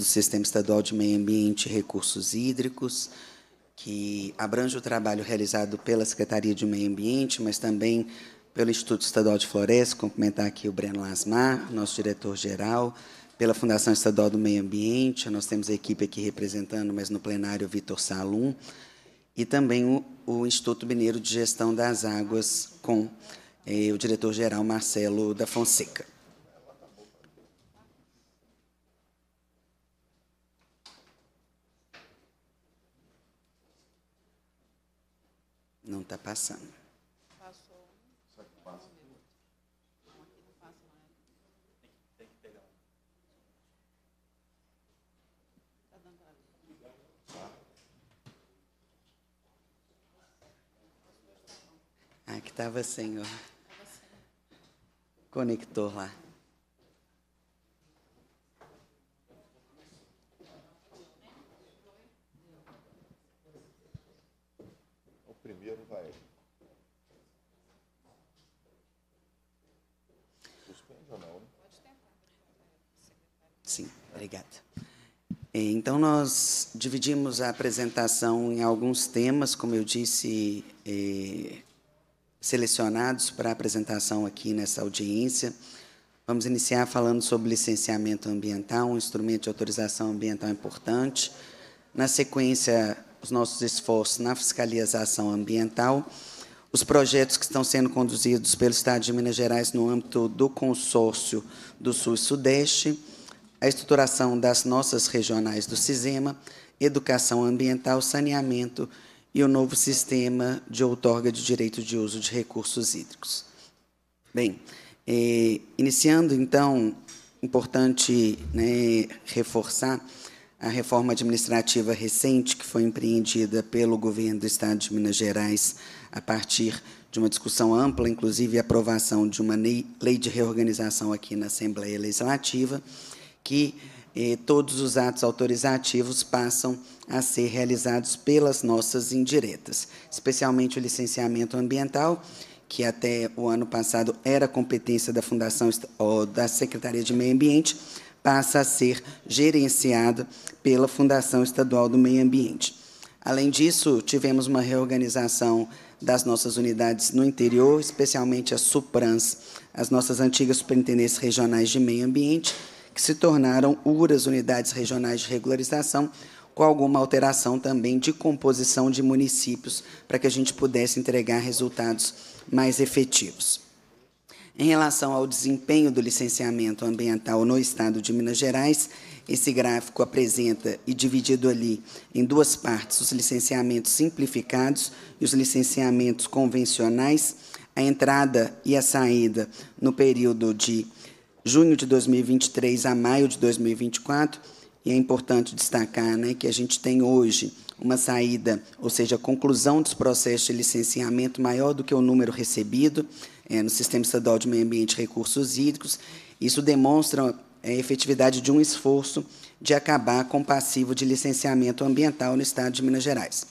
do Sistema Estadual de Meio Ambiente e Recursos Hídricos, que abrange o trabalho realizado pela Secretaria de Meio Ambiente, mas também pelo Instituto Estadual de Florestas, cumprimentar aqui o Breno Lasmar, nosso diretor-geral, pela Fundação Estadual do Meio Ambiente, nós temos a equipe aqui representando, mas no plenário, o Vitor Salum, e também o, o, Instituto Mineiro de Gestão das Águas, com eh, o diretor-geral Marcelo da Fonseca. Não está passando. Passou. que passa? Ah, que estava, Senhor. Conector lá. É, então, nós dividimos a apresentação em alguns temas, como eu disse, é, selecionados para apresentação aqui nessa audiência. Vamos iniciar falando sobre licenciamento ambiental, um instrumento de autorização ambiental importante. Na sequência, os nossos esforços na fiscalização ambiental, os projetos que estão sendo conduzidos pelo Estado de Minas Gerais no âmbito do consórcio do Sul e Sudeste a estruturação das nossas regionais do CISEMA, educação ambiental, saneamento e o novo sistema de outorga de direito de uso de recursos hídricos. Bem, eh, iniciando, então, importante né, reforçar a reforma administrativa recente que foi empreendida pelo governo do Estado de Minas Gerais a partir de uma discussão ampla, inclusive a aprovação de uma lei de reorganização aqui na Assembleia Legislativa, que eh, todos os atos autorizativos passam a ser realizados pelas nossas indiretas, especialmente o licenciamento ambiental, que até o ano passado era competência da Fundação da Secretaria de Meio Ambiente, passa a ser gerenciado pela Fundação Estadual do Meio Ambiente. Além disso, tivemos uma reorganização das nossas unidades no interior, especialmente as SUPRANS, as nossas antigas superintendências regionais de meio ambiente, que se tornaram URAs, Unidades Regionais de Regularização, com alguma alteração também de composição de municípios, para que a gente pudesse entregar resultados mais efetivos. Em relação ao desempenho do licenciamento ambiental no Estado de Minas Gerais, esse gráfico apresenta, e dividido ali em duas partes, os licenciamentos simplificados e os licenciamentos convencionais, a entrada e a saída no período de junho de 2023 a maio de 2024. E é importante destacar né, que a gente tem hoje uma saída, ou seja, a conclusão dos processos de licenciamento maior do que o número recebido é, no Sistema Estadual de Meio Ambiente e Recursos Hídricos. Isso demonstra é, a efetividade de um esforço de acabar com o passivo de licenciamento ambiental no Estado de Minas Gerais.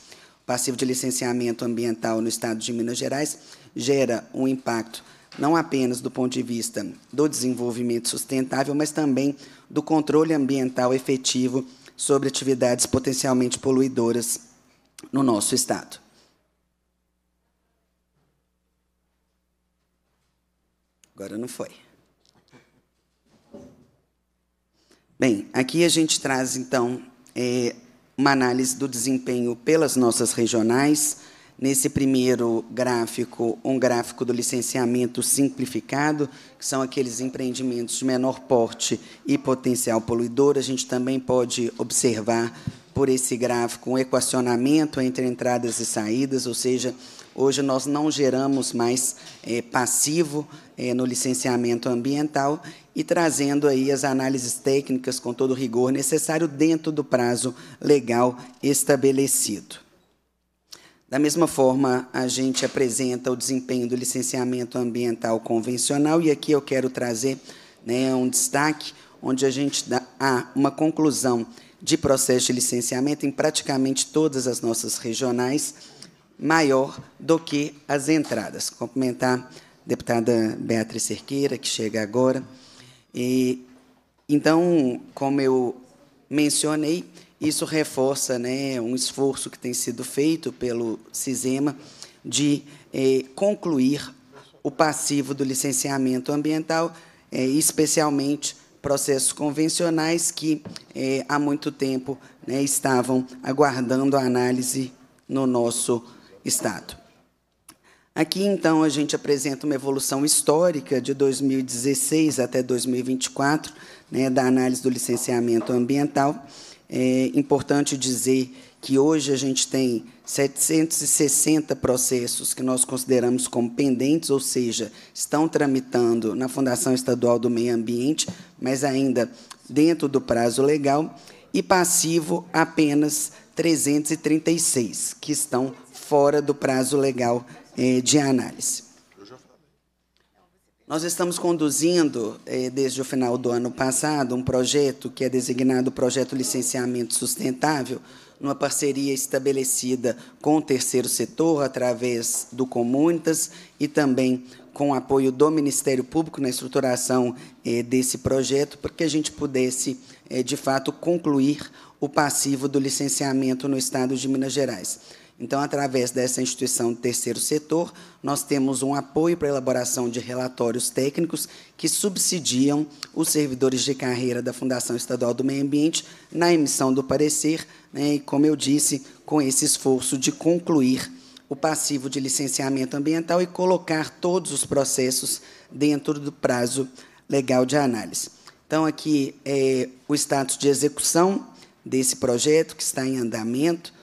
O passivo de licenciamento ambiental no Estado de Minas Gerais gera um impacto não apenas do ponto de vista do desenvolvimento sustentável, mas também do controle ambiental efetivo sobre atividades potencialmente poluidoras no nosso Estado. Agora não foi. Bem, aqui a gente traz, então, é, uma análise do desempenho pelas nossas regionais nesse primeiro gráfico, um gráfico do licenciamento simplificado, que são aqueles empreendimentos de menor porte e potencial poluidor. A gente também pode observar por esse gráfico um equacionamento entre entradas e saídas, ou seja, hoje nós não geramos mais é, passivo é, no licenciamento ambiental e trazendo aí as análises técnicas com todo o rigor necessário dentro do prazo legal estabelecido. Da mesma forma, a gente apresenta o desempenho do licenciamento ambiental convencional, e aqui eu quero trazer né, um destaque onde a gente dá ah, uma conclusão de processo de licenciamento em praticamente todas as nossas regionais, maior do que as entradas. Cumprimentar a deputada Beatriz Cerqueira, que chega agora. E, então, como eu mencionei, isso reforça né, um esforço que tem sido feito pelo CISEMA de eh, concluir o passivo do licenciamento ambiental, eh, especialmente processos convencionais que eh, há muito tempo né, estavam aguardando a análise no nosso Estado. Aqui, então, a gente apresenta uma evolução histórica de 2016 até 2024, né, da análise do licenciamento ambiental. É importante dizer que hoje a gente tem 760 processos que nós consideramos como pendentes, ou seja, estão tramitando na Fundação Estadual do Meio Ambiente, mas ainda dentro do prazo legal, e passivo apenas 336, que estão fora do prazo legal é, de análise. Nós estamos conduzindo, eh, desde o final do ano passado, um projeto que é designado Projeto Licenciamento Sustentável, numa parceria estabelecida com o terceiro setor, através do Comunitas e também com o apoio do Ministério Público na estruturação eh, desse projeto, para que a gente pudesse, eh, de fato, concluir o passivo do licenciamento no Estado de Minas Gerais. Então, através dessa instituição do terceiro setor, nós temos um apoio para a elaboração de relatórios técnicos que subsidiam os servidores de carreira da Fundação Estadual do Meio Ambiente na emissão do parecer, né, e, como eu disse, com esse esforço de concluir o passivo de licenciamento ambiental e colocar todos os processos dentro do prazo legal de análise. Então, aqui é o status de execução desse projeto, que está em andamento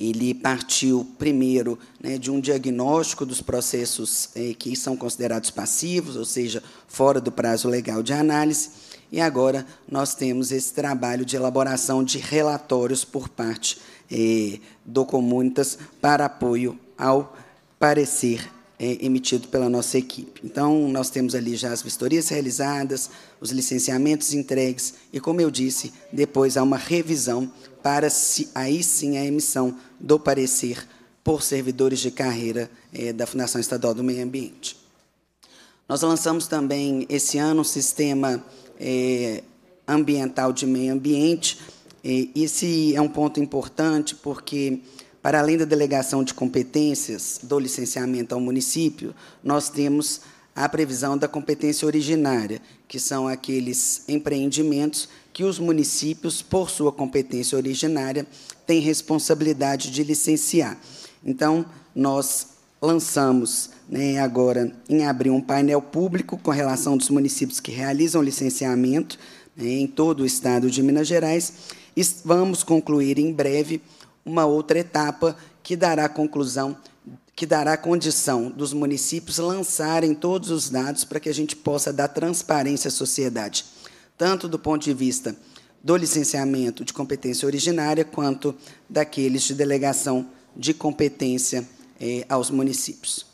ele partiu primeiro né, de um diagnóstico dos processos eh, que são considerados passivos, ou seja, fora do prazo legal de análise, e agora nós temos esse trabalho de elaboração de relatórios por parte eh, do Comunitas para apoio ao parecer é, emitido pela nossa equipe. Então, nós temos ali já as vistorias realizadas, os licenciamentos entregues e, como eu disse, depois há uma revisão para se, aí sim a emissão do parecer por servidores de carreira é, da Fundação Estadual do Meio Ambiente. Nós lançamos também esse ano um sistema é, ambiental de meio ambiente. E é, esse é um ponto importante porque para além da delegação de competências do licenciamento ao município, nós temos a previsão da competência originária, que são aqueles empreendimentos que os municípios, por sua competência originária, têm responsabilidade de licenciar. Então, nós lançamos né, agora em abril um painel público com relação dos municípios que realizam licenciamento né, em todo o estado de Minas Gerais. E vamos concluir em breve uma outra etapa que dará conclusão, que dará condição dos municípios lançarem todos os dados para que a gente possa dar transparência à sociedade, tanto do ponto de vista do licenciamento de competência originária, quanto daqueles de delegação de competência eh, aos municípios.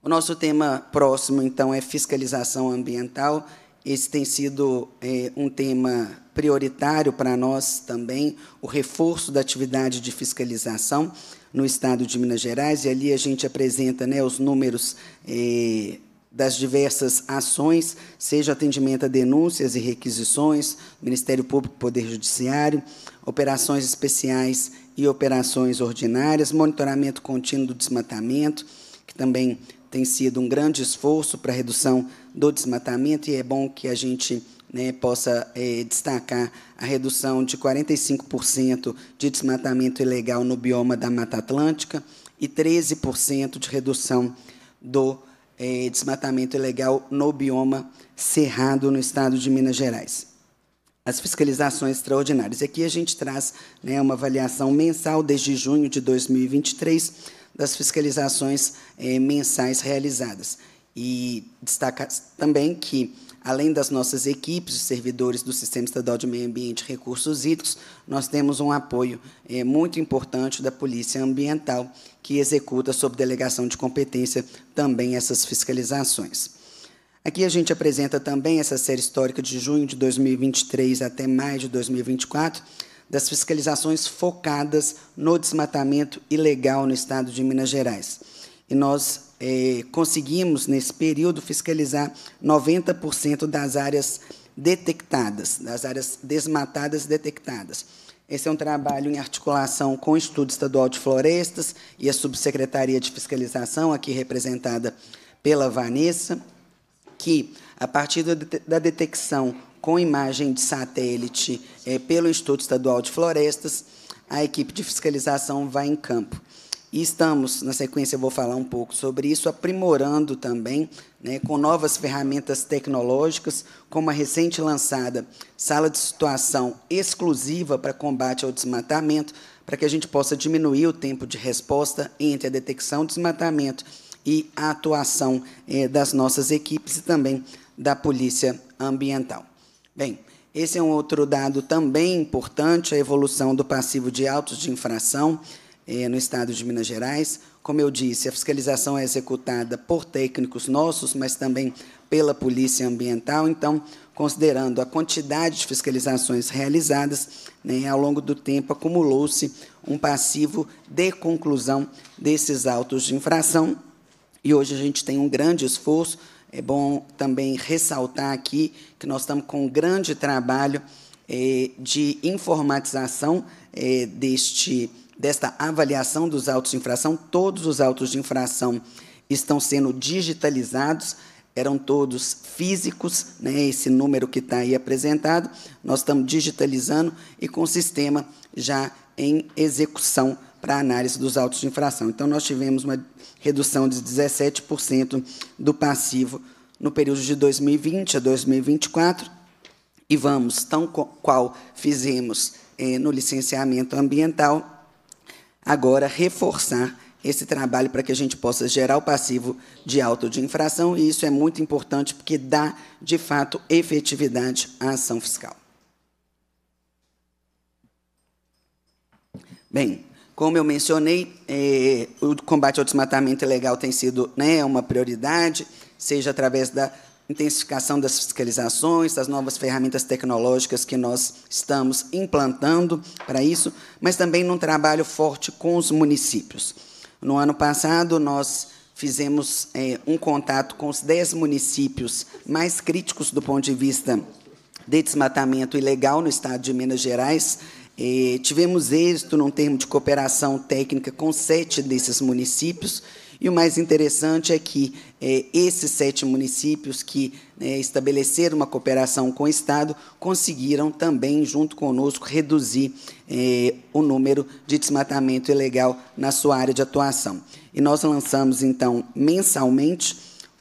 O nosso tema próximo, então, é fiscalização ambiental esse tem sido é, um tema prioritário para nós também, o reforço da atividade de fiscalização no Estado de Minas Gerais, e ali a gente apresenta né, os números é, das diversas ações, seja atendimento a denúncias e requisições, Ministério Público e Poder Judiciário, operações especiais e operações ordinárias, monitoramento contínuo do desmatamento, que também tem sido um grande esforço para a redução do desmatamento e é bom que a gente né, possa é, destacar a redução de 45% de desmatamento ilegal no bioma da Mata Atlântica e 13% de redução do é, desmatamento ilegal no bioma cerrado no estado de Minas Gerais. As fiscalizações extraordinárias. Aqui a gente traz né, uma avaliação mensal desde junho de 2023 das fiscalizações eh, mensais realizadas. E destaca também que, além das nossas equipes os servidores do Sistema Estadual de Meio Ambiente e Recursos Hídricos, nós temos um apoio eh, muito importante da Polícia Ambiental, que executa, sob delegação de competência, também essas fiscalizações. Aqui a gente apresenta também essa série histórica de junho de 2023 até maio de 2024, das fiscalizações focadas no desmatamento ilegal no estado de Minas Gerais. E nós eh, conseguimos, nesse período, fiscalizar 90% das áreas detectadas, das áreas desmatadas detectadas. Esse é um trabalho em articulação com o Instituto Estadual de Florestas e a Subsecretaria de Fiscalização, aqui representada pela Vanessa, que, a partir da detecção com imagem de satélite é, pelo Instituto Estadual de Florestas. A equipe de fiscalização vai em campo. E estamos, na sequência eu vou falar um pouco sobre isso, aprimorando também né, com novas ferramentas tecnológicas, como a recente lançada Sala de Situação Exclusiva para Combate ao Desmatamento, para que a gente possa diminuir o tempo de resposta entre a detecção do desmatamento e a atuação eh, das nossas equipes e também da Polícia Ambiental. Bem, esse é um outro dado também importante, a evolução do passivo de autos de infração eh, no estado de Minas Gerais. Como eu disse, a fiscalização é executada por técnicos nossos, mas também pela Polícia Ambiental. Então, considerando a quantidade de fiscalizações realizadas, né, ao longo do tempo acumulou-se um passivo de conclusão desses autos de infração. E hoje a gente tem um grande esforço é bom também ressaltar aqui que nós estamos com um grande trabalho é, de informatização é, deste, desta avaliação dos autos de infração. Todos os autos de infração estão sendo digitalizados, eram todos físicos, né, esse número que está aí apresentado, nós estamos digitalizando e com o sistema já em execução para análise dos autos de infração. Então, nós tivemos uma redução de 17% do passivo no período de 2020 a 2024, e vamos, tão qual fizemos eh, no licenciamento ambiental, agora reforçar esse trabalho para que a gente possa gerar o passivo de auto de infração, e isso é muito importante porque dá, de fato, efetividade à ação fiscal. Bem, como eu mencionei, eh, o combate ao desmatamento ilegal tem sido né, uma prioridade, seja através da intensificação das fiscalizações, das novas ferramentas tecnológicas que nós estamos implantando para isso, mas também num trabalho forte com os municípios. No ano passado, nós fizemos eh, um contato com os 10 municípios mais críticos do ponto de vista de desmatamento ilegal no estado de Minas Gerais. E tivemos êxito num termo de cooperação técnica com sete desses municípios, e o mais interessante é que é, esses sete municípios que é, estabeleceram uma cooperação com o Estado conseguiram também, junto conosco, reduzir é, o número de desmatamento ilegal na sua área de atuação. E nós lançamos, então, mensalmente,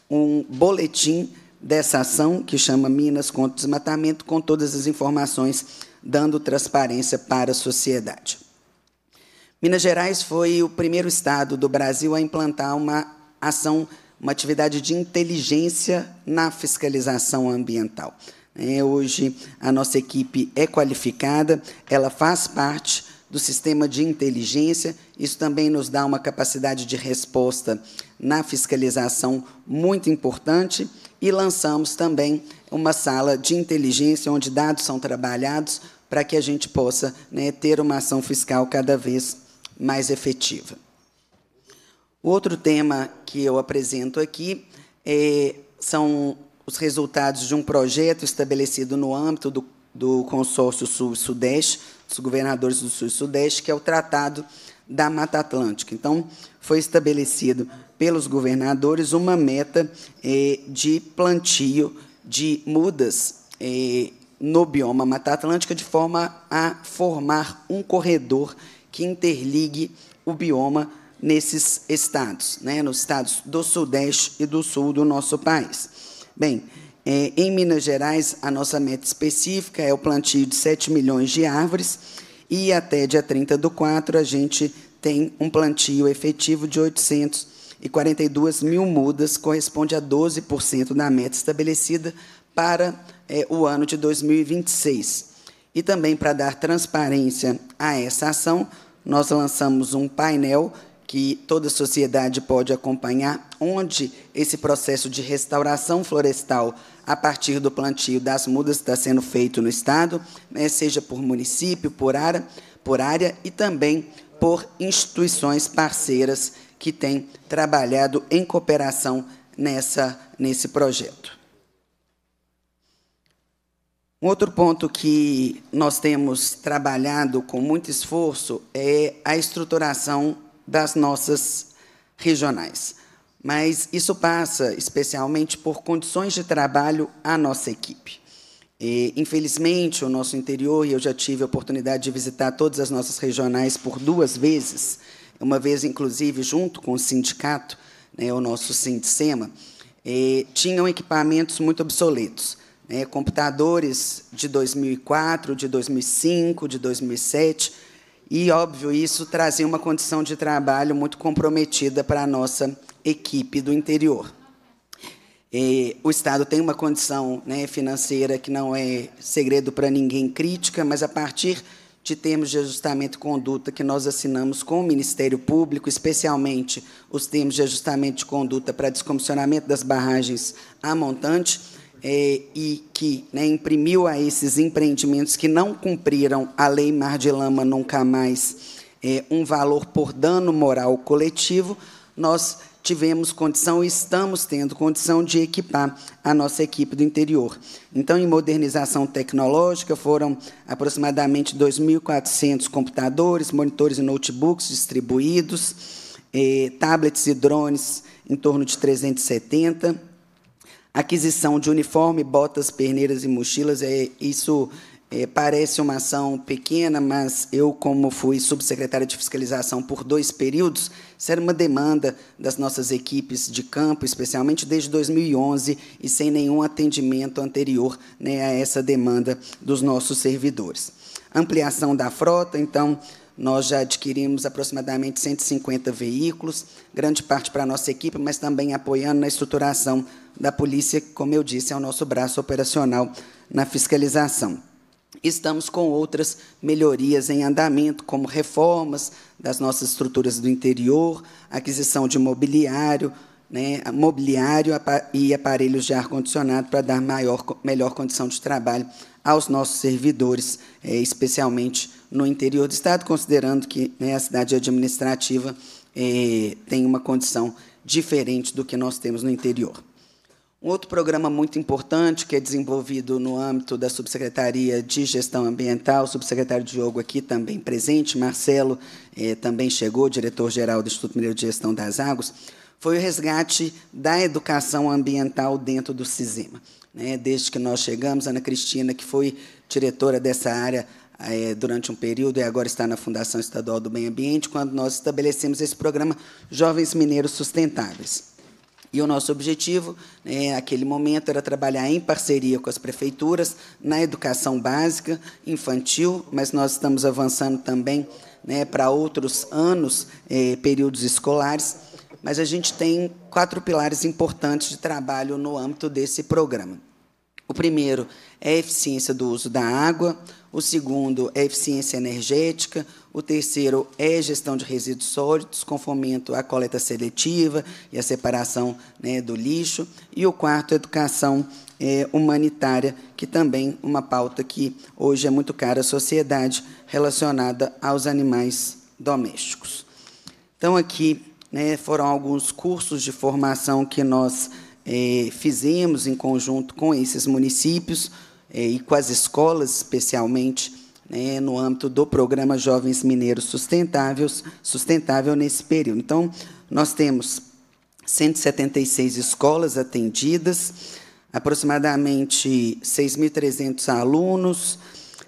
um boletim dessa ação que chama Minas contra o Desmatamento, com todas as informações dando transparência para a sociedade. Minas Gerais foi o primeiro estado do Brasil a implantar uma ação, uma atividade de inteligência na fiscalização ambiental. É, hoje, a nossa equipe é qualificada, ela faz parte do sistema de inteligência, isso também nos dá uma capacidade de resposta na fiscalização muito importante, e lançamos também uma sala de inteligência onde dados são trabalhados para que a gente possa né, ter uma ação fiscal cada vez mais efetiva. O outro tema que eu apresento aqui é, são os resultados de um projeto estabelecido no âmbito do, do Consórcio Sul-Sudeste, dos governadores do Sul e Sudeste, que é o Tratado da Mata Atlântica. Então, foi estabelecido pelos governadores uma meta é, de plantio de mudas é, no bioma Mata Atlântica de forma a formar um corredor que interligue o bioma nesses estados, né, nos estados do Sudeste e do Sul do nosso país. Bem, é, em Minas Gerais, a nossa meta específica é o plantio de 7 milhões de árvores e até dia 30 do 4 a gente tem um plantio efetivo de 842 mil mudas, corresponde a 12% da meta estabelecida para é, o ano de 2026. E também para dar transparência a essa ação, nós lançamos um painel que toda a sociedade pode acompanhar, onde esse processo de restauração florestal a partir do plantio das mudas está sendo feito no Estado, né, seja por município, por área, por área e também por instituições parceiras que têm trabalhado em cooperação nessa, nesse projeto. Um outro ponto que nós temos trabalhado com muito esforço é a estruturação das nossas regionais. Mas isso passa especialmente por condições de trabalho à nossa equipe. E, infelizmente, o nosso interior, e eu já tive a oportunidade de visitar todas as nossas regionais por duas vezes, uma vez, inclusive, junto com o sindicato, né, o nosso Sindicema, tinham equipamentos muito obsoletos né, computadores de 2004, de 2005, de 2007. E, óbvio, isso trazia uma condição de trabalho muito comprometida para a nossa equipe do interior. E, o Estado tem uma condição né, financeira que não é segredo para ninguém crítica, mas a partir de termos de ajustamento e conduta que nós assinamos com o Ministério Público, especialmente os termos de ajustamento de conduta para descomissionamento das barragens a montante, é, e que né, imprimiu a esses empreendimentos que não cumpriram a Lei Mar de Lama Nunca Mais é, um valor por dano moral coletivo, nós tivemos condição e estamos tendo condição de equipar a nossa equipe do interior. Então, em modernização tecnológica, foram aproximadamente 2.400 computadores, monitores e notebooks distribuídos, eh, tablets e drones em torno de 370, aquisição de uniforme, botas, perneiras e mochilas, é, isso é, parece uma ação pequena, mas eu, como fui subsecretária de fiscalização por dois períodos, isso era uma demanda das nossas equipes de campo, especialmente desde 2011, e sem nenhum atendimento anterior né, a essa demanda dos nossos servidores. Ampliação da frota, então, nós já adquirimos aproximadamente 150 veículos, grande parte para a nossa equipe, mas também apoiando na estruturação da polícia, que, como eu disse, é o nosso braço operacional na fiscalização. Estamos com outras melhorias em andamento, como reformas das nossas estruturas do interior, aquisição de mobiliário, né, mobiliário e aparelhos de ar-condicionado para dar maior, melhor condição de trabalho aos nossos servidores, é, especialmente no interior do estado, considerando que né, a cidade administrativa é, tem uma condição diferente do que nós temos no interior. Um outro programa muito importante que é desenvolvido no âmbito da Subsecretaria de Gestão Ambiental, o subsecretário Diogo aqui também presente, Marcelo é, também chegou, diretor-geral do Instituto Mineiro de Gestão das Águas, foi o resgate da educação ambiental dentro do CISEMA. Né? Desde que nós chegamos, Ana Cristina, que foi diretora dessa área é, durante um período e agora está na Fundação Estadual do Meio Ambiente, quando nós estabelecemos esse programa Jovens Mineiros Sustentáveis. E o nosso objetivo, é, naquele momento, era trabalhar em parceria com as prefeituras na educação básica, infantil, mas nós estamos avançando também né, para outros anos, é, períodos escolares. Mas a gente tem quatro pilares importantes de trabalho no âmbito desse programa. O primeiro é a eficiência do uso da água, o segundo é eficiência energética, o terceiro é gestão de resíduos sólidos, com fomento à coleta seletiva e à separação né, do lixo, e o quarto, educação é, humanitária, que também uma pauta que hoje é muito cara à sociedade, relacionada aos animais domésticos. Então, aqui né, foram alguns cursos de formação que nós é, fizemos em conjunto com esses municípios é, e com as escolas, especialmente, né, no âmbito do programa Jovens Mineiros Sustentáveis, sustentável nesse período. Então, nós temos 176 escolas atendidas, aproximadamente 6.300 alunos,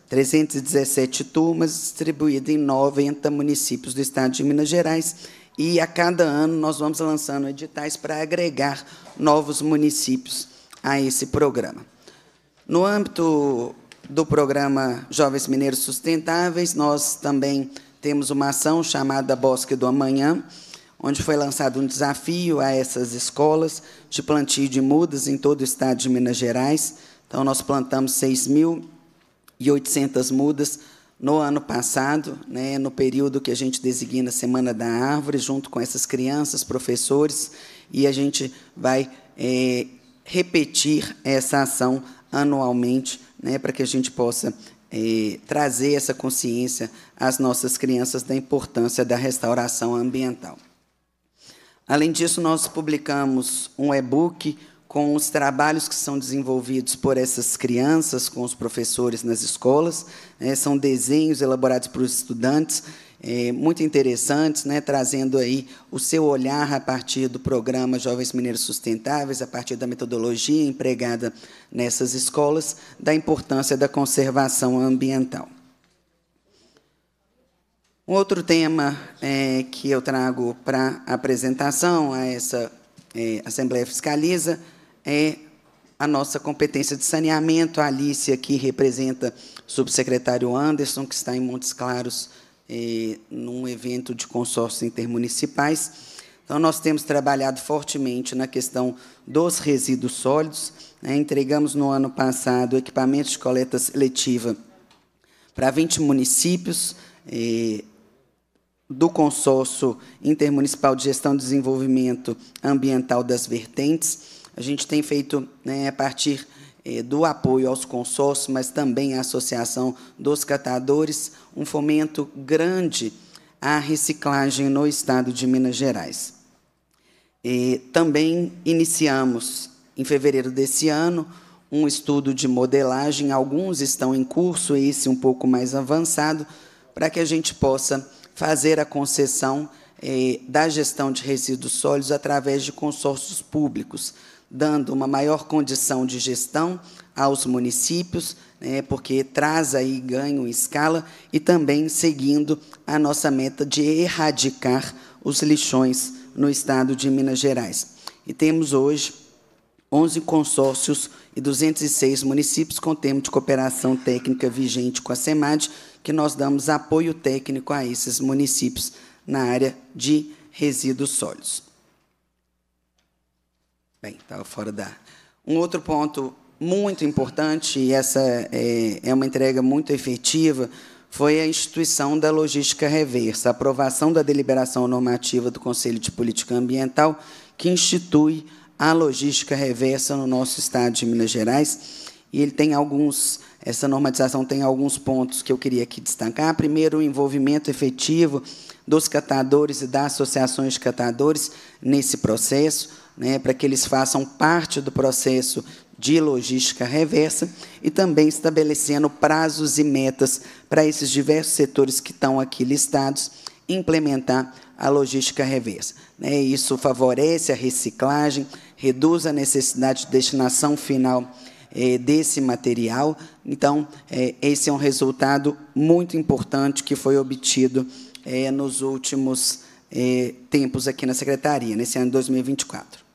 317 turmas, distribuídas em 90 municípios do estado de Minas Gerais. E a cada ano nós vamos lançando editais para agregar novos municípios a esse programa. No âmbito do programa Jovens Mineiros Sustentáveis, nós também temos uma ação chamada Bosque do Amanhã, onde foi lançado um desafio a essas escolas de plantio de mudas em todo o estado de Minas Gerais. Então, nós plantamos 6.800 mudas no ano passado, né, no período que a gente designa Semana da Árvore, junto com essas crianças, professores, e a gente vai é, repetir essa ação anualmente, né, para que a gente possa eh, trazer essa consciência às nossas crianças da importância da restauração ambiental. Além disso, nós publicamos um e-book com os trabalhos que são desenvolvidos por essas crianças, com os professores nas escolas. Né, são desenhos elaborados por estudantes é, muito interessantes, né, trazendo aí o seu olhar a partir do programa Jovens Mineiros Sustentáveis, a partir da metodologia empregada nessas escolas, da importância da conservação ambiental. Um outro tema é, que eu trago para apresentação a essa é, Assembleia Fiscaliza é a nossa competência de saneamento. A Alice aqui representa o subsecretário Anderson, que está em Montes Claros, é, num evento de consórcios intermunicipais. Então, nós temos trabalhado fortemente na questão dos resíduos sólidos. Né? Entregamos no ano passado equipamentos de coleta seletiva para 20 municípios é, do consórcio intermunicipal de gestão e desenvolvimento ambiental das vertentes. A gente tem feito, né, a partir eh, do apoio aos consórcios, mas também à Associação dos Catadores, um fomento grande à reciclagem no estado de Minas Gerais. E também iniciamos, em fevereiro desse ano, um estudo de modelagem, alguns estão em curso, esse um pouco mais avançado, para que a gente possa fazer a concessão eh, da gestão de resíduos sólidos através de consórcios públicos dando uma maior condição de gestão aos municípios, né, porque traz aí ganho em escala, e também seguindo a nossa meta de erradicar os lixões no estado de Minas Gerais. E temos hoje 11 consórcios e 206 municípios com termo de cooperação técnica vigente com a SEMAD, que nós damos apoio técnico a esses municípios na área de resíduos sólidos. Bem, estava fora da. Um outro ponto muito importante, e essa é, é uma entrega muito efetiva, foi a instituição da logística reversa, a aprovação da deliberação normativa do Conselho de Política Ambiental, que institui a logística reversa no nosso estado de Minas Gerais. E ele tem alguns, essa normatização tem alguns pontos que eu queria aqui destacar. Primeiro, o envolvimento efetivo dos catadores e das associações de catadores nesse processo né, para que eles façam parte do processo de logística reversa e também estabelecendo prazos e metas para esses diversos setores que estão aqui listados implementar a logística reversa. Né, isso favorece a reciclagem, reduz a necessidade de destinação final eh, desse material. Então, eh, esse é um resultado muito importante que foi obtido eh, nos últimos tempos aqui na Secretaria, nesse ano de 2024.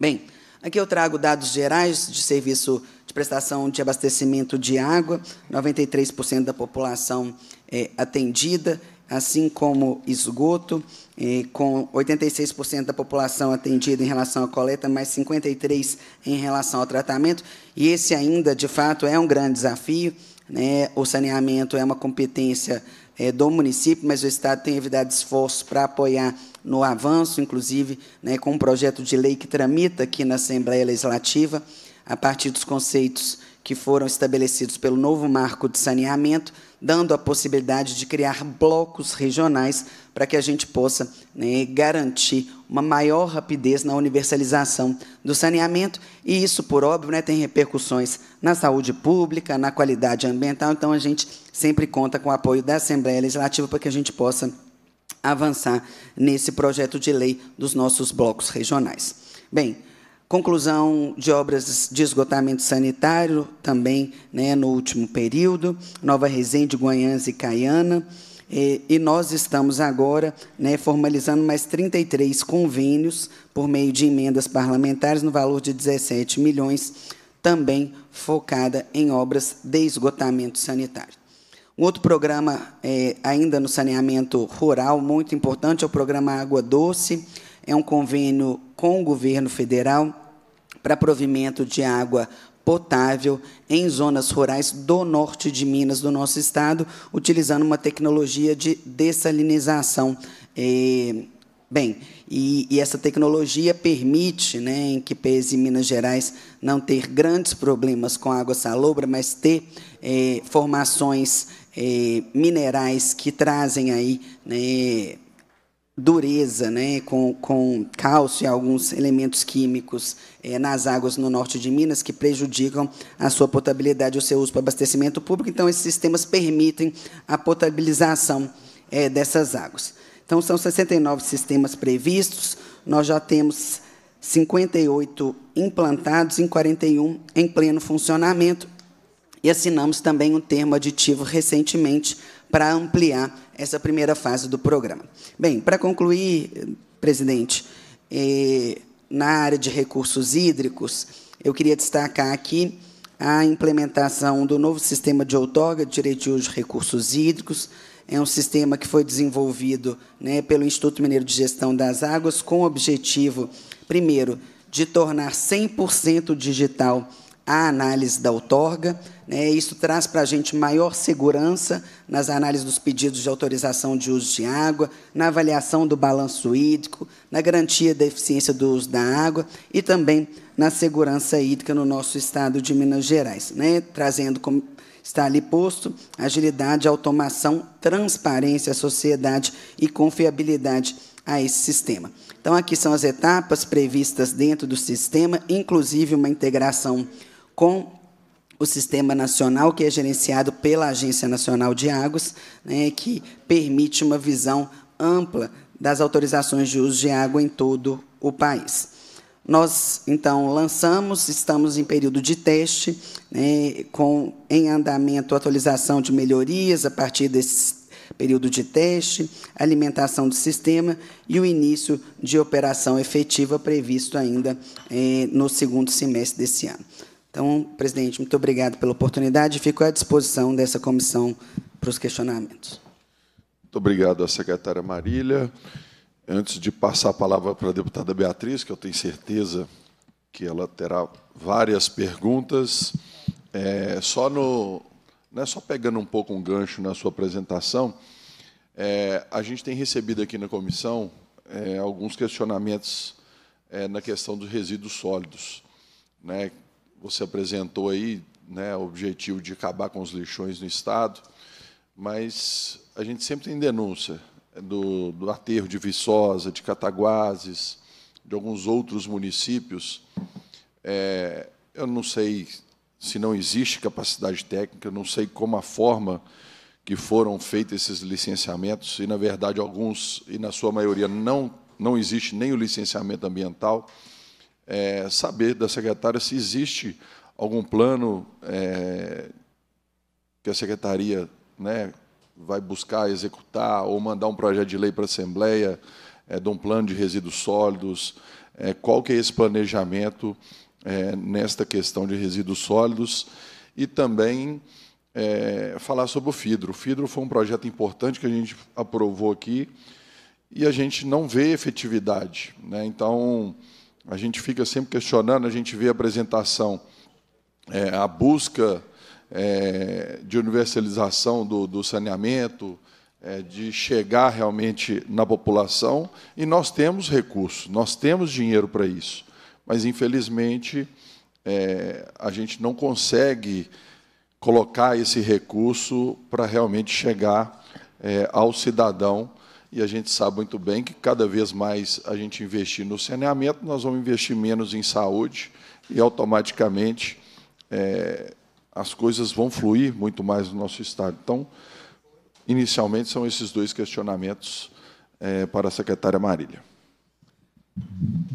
Bem, aqui eu trago dados gerais de serviço de prestação de abastecimento de água, 93% da população é, atendida, assim como esgoto, é, com 86% da população atendida em relação à coleta, mais 53% em relação ao tratamento. E esse ainda, de fato, é um grande desafio. Né? O saneamento é uma competência é, do município, mas o Estado tem evitado esforços para apoiar no avanço, inclusive, né, com um projeto de lei que tramita aqui na Assembleia Legislativa, a partir dos conceitos que foram estabelecidos pelo novo marco de saneamento, dando a possibilidade de criar blocos regionais para que a gente possa né, garantir uma maior rapidez na universalização do saneamento. E isso, por óbvio, né, tem repercussões na saúde pública, na qualidade ambiental. Então, a gente sempre conta com o apoio da Assembleia Legislativa para que a gente possa avançar nesse projeto de lei dos nossos blocos regionais. Bem, conclusão de obras de esgotamento sanitário também né, no último período, Nova Resende, Guanhãs e Caiana, e, e nós estamos agora né, formalizando mais 33 convênios por meio de emendas parlamentares no valor de 17 milhões, também focada em obras de esgotamento sanitário. Um outro programa, é, ainda no saneamento rural, muito importante, é o programa Água Doce. É um convênio com o governo federal para provimento de água potável em zonas rurais do norte de Minas, do nosso estado, utilizando uma tecnologia de dessalinização. É, bem, e, e, essa tecnologia permite né, em que pese Minas Gerais não ter grandes problemas com água salobra, mas ter é, formações é, minerais que trazem aí né, dureza, né, com, com cálcio e alguns elementos químicos é, nas águas no norte de Minas que prejudicam a sua potabilidade e o seu uso para abastecimento público. Então, esses sistemas permitem a potabilização é, dessas águas. Então, são 69 sistemas previstos, nós já temos 58 implantados e 41 em pleno funcionamento, e assinamos também um termo aditivo recentemente para ampliar essa primeira fase do programa. Bem, para concluir, presidente, eh, na área de recursos hídricos, eu queria destacar aqui a implementação do novo sistema de outorga de direito de uso de recursos hídricos. É um sistema que foi desenvolvido né, pelo Instituto Mineiro de Gestão das Águas com o objetivo, primeiro, de tornar 100% digital a análise da outorga. Né? Isso traz para a gente maior segurança nas análises dos pedidos de autorização de uso de água, na avaliação do balanço hídrico, na garantia da eficiência do uso da água e também na segurança hídrica no nosso estado de Minas Gerais, né? trazendo como está ali posto agilidade, automação, transparência à sociedade e confiabilidade a esse sistema. Então, aqui são as etapas previstas dentro do sistema, inclusive uma integração com o sistema nacional, que é gerenciado pela Agência Nacional de Águas, né, que permite uma visão ampla das autorizações de uso de água em todo o país. Nós, então, lançamos, estamos em período de teste, né, com em andamento atualização de melhorias a partir desse período de teste, alimentação do sistema e o início de operação efetiva previsto ainda eh, no segundo semestre desse ano. Então, presidente, muito obrigado pela oportunidade fico à disposição dessa comissão para os questionamentos. Muito obrigado à secretária Marília. Antes de passar a palavra para a deputada Beatriz, que eu tenho certeza que ela terá várias perguntas, é, só no, né, só pegando um pouco um gancho na sua apresentação, é, a gente tem recebido aqui na comissão é, alguns questionamentos é, na questão dos resíduos sólidos, né, você apresentou aí né, o objetivo de acabar com os lixões no Estado, mas a gente sempre tem denúncia do, do aterro de Viçosa, de Cataguases, de alguns outros municípios. É, eu não sei se não existe capacidade técnica, não sei como a forma que foram feitos esses licenciamentos, e, na verdade, alguns, e na sua maioria, não, não existe nem o licenciamento ambiental é, saber da secretária se existe algum plano é, que a secretaria né, vai buscar executar ou mandar um projeto de lei para a Assembleia é, de um plano de resíduos sólidos. É, qual que é esse planejamento é, nesta questão de resíduos sólidos? E também é, falar sobre o FIDRO. O FIDRO foi um projeto importante que a gente aprovou aqui e a gente não vê efetividade. Né? Então, a gente fica sempre questionando, a gente vê a apresentação, é, a busca é, de universalização do, do saneamento, é, de chegar realmente na população, e nós temos recursos, nós temos dinheiro para isso. Mas, infelizmente, é, a gente não consegue colocar esse recurso para realmente chegar é, ao cidadão e a gente sabe muito bem que cada vez mais a gente investir no saneamento, nós vamos investir menos em saúde e automaticamente é, as coisas vão fluir muito mais no nosso estado. Então, inicialmente são esses dois questionamentos é, para a secretária Marília.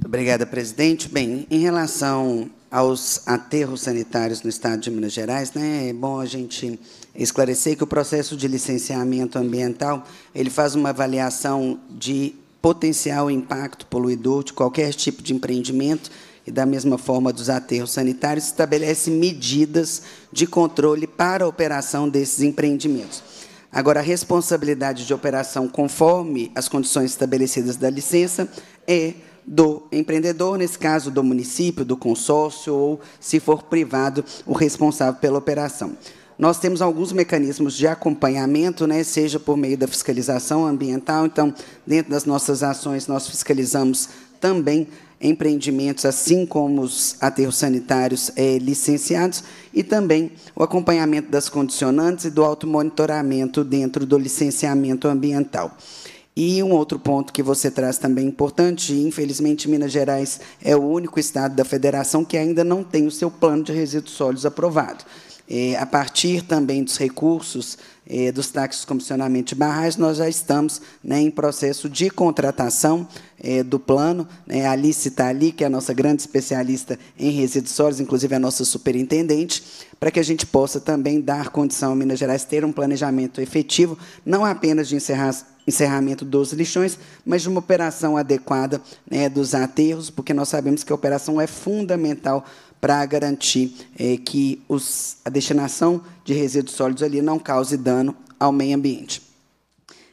obrigada, presidente. Bem, em relação aos aterros sanitários no estado de Minas Gerais, né, é bom a gente esclarecer que o processo de licenciamento ambiental ele faz uma avaliação de potencial impacto poluidor de qualquer tipo de empreendimento e, da mesma forma, dos aterros sanitários, estabelece medidas de controle para a operação desses empreendimentos. Agora, a responsabilidade de operação conforme as condições estabelecidas da licença é do empreendedor, nesse caso do município, do consórcio, ou, se for privado, o responsável pela operação. Nós temos alguns mecanismos de acompanhamento, né, seja por meio da fiscalização ambiental, então, dentro das nossas ações, nós fiscalizamos também empreendimentos, assim como os aterros sanitários é, licenciados, e também o acompanhamento das condicionantes e do automonitoramento dentro do licenciamento ambiental. E um outro ponto que você traz também importante, infelizmente Minas Gerais é o único estado da federação que ainda não tem o seu plano de resíduos sólidos aprovado. É, a partir também dos recursos eh, dos táxis comissionamento de barragens, nós já estamos né, em processo de contratação eh, do plano. Né, a Alice está ali, que é a nossa grande especialista em resíduos sólidos, inclusive a nossa superintendente, para que a gente possa também dar condição a Minas Gerais ter um planejamento efetivo, não apenas de encerrar encerramento dos lixões, mas de uma operação adequada né, dos aterros, porque nós sabemos que a operação é fundamental para garantir eh, que os, a destinação de resíduos sólidos ali não cause dano ao meio ambiente.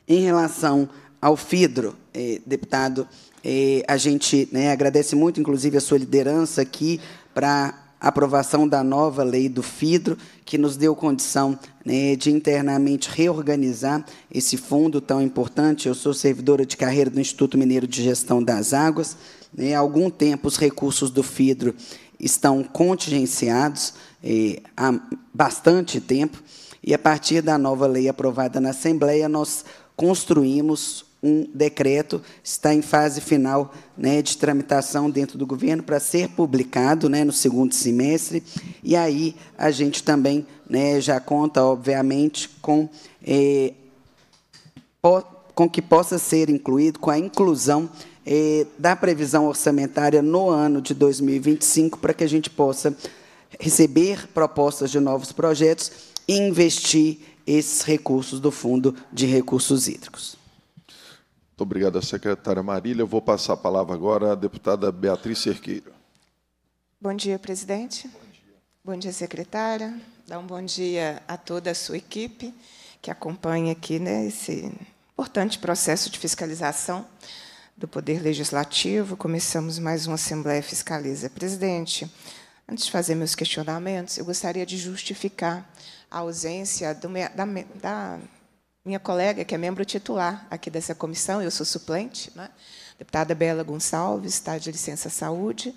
Em relação ao FIDRO, eh, deputado, eh, a gente né, agradece muito, inclusive, a sua liderança aqui para a aprovação da nova lei do FIDRO, que nos deu condição né, de internamente reorganizar esse fundo tão importante. Eu sou servidora de carreira do Instituto Mineiro de Gestão das Águas. Né, há algum tempo, os recursos do FIDRO estão contingenciados eh, há bastante tempo, e a partir da nova lei aprovada na Assembleia, nós construímos um decreto, está em fase final né, de tramitação dentro do governo para ser publicado né, no segundo semestre, e aí a gente também né, já conta, obviamente, com, eh, com que possa ser incluído, com a inclusão eh, da previsão orçamentária no ano de 2025 para que a gente possa receber propostas de novos projetos e investir esses recursos do Fundo de Recursos Hídricos. Muito obrigado, secretária Marília. Eu vou passar a palavra agora à deputada Beatriz Cerqueiro. Bom dia, presidente. Bom dia, bom dia secretária. Dá um bom dia a toda a sua equipe que acompanha aqui né, esse importante processo de fiscalização do Poder Legislativo. Começamos mais uma Assembleia Fiscaliza. Presidente, antes de fazer meus questionamentos, eu gostaria de justificar a ausência do, da, da minha colega, que é membro titular aqui dessa comissão, eu sou suplente, né? deputada Bela Gonçalves, está de licença-saúde,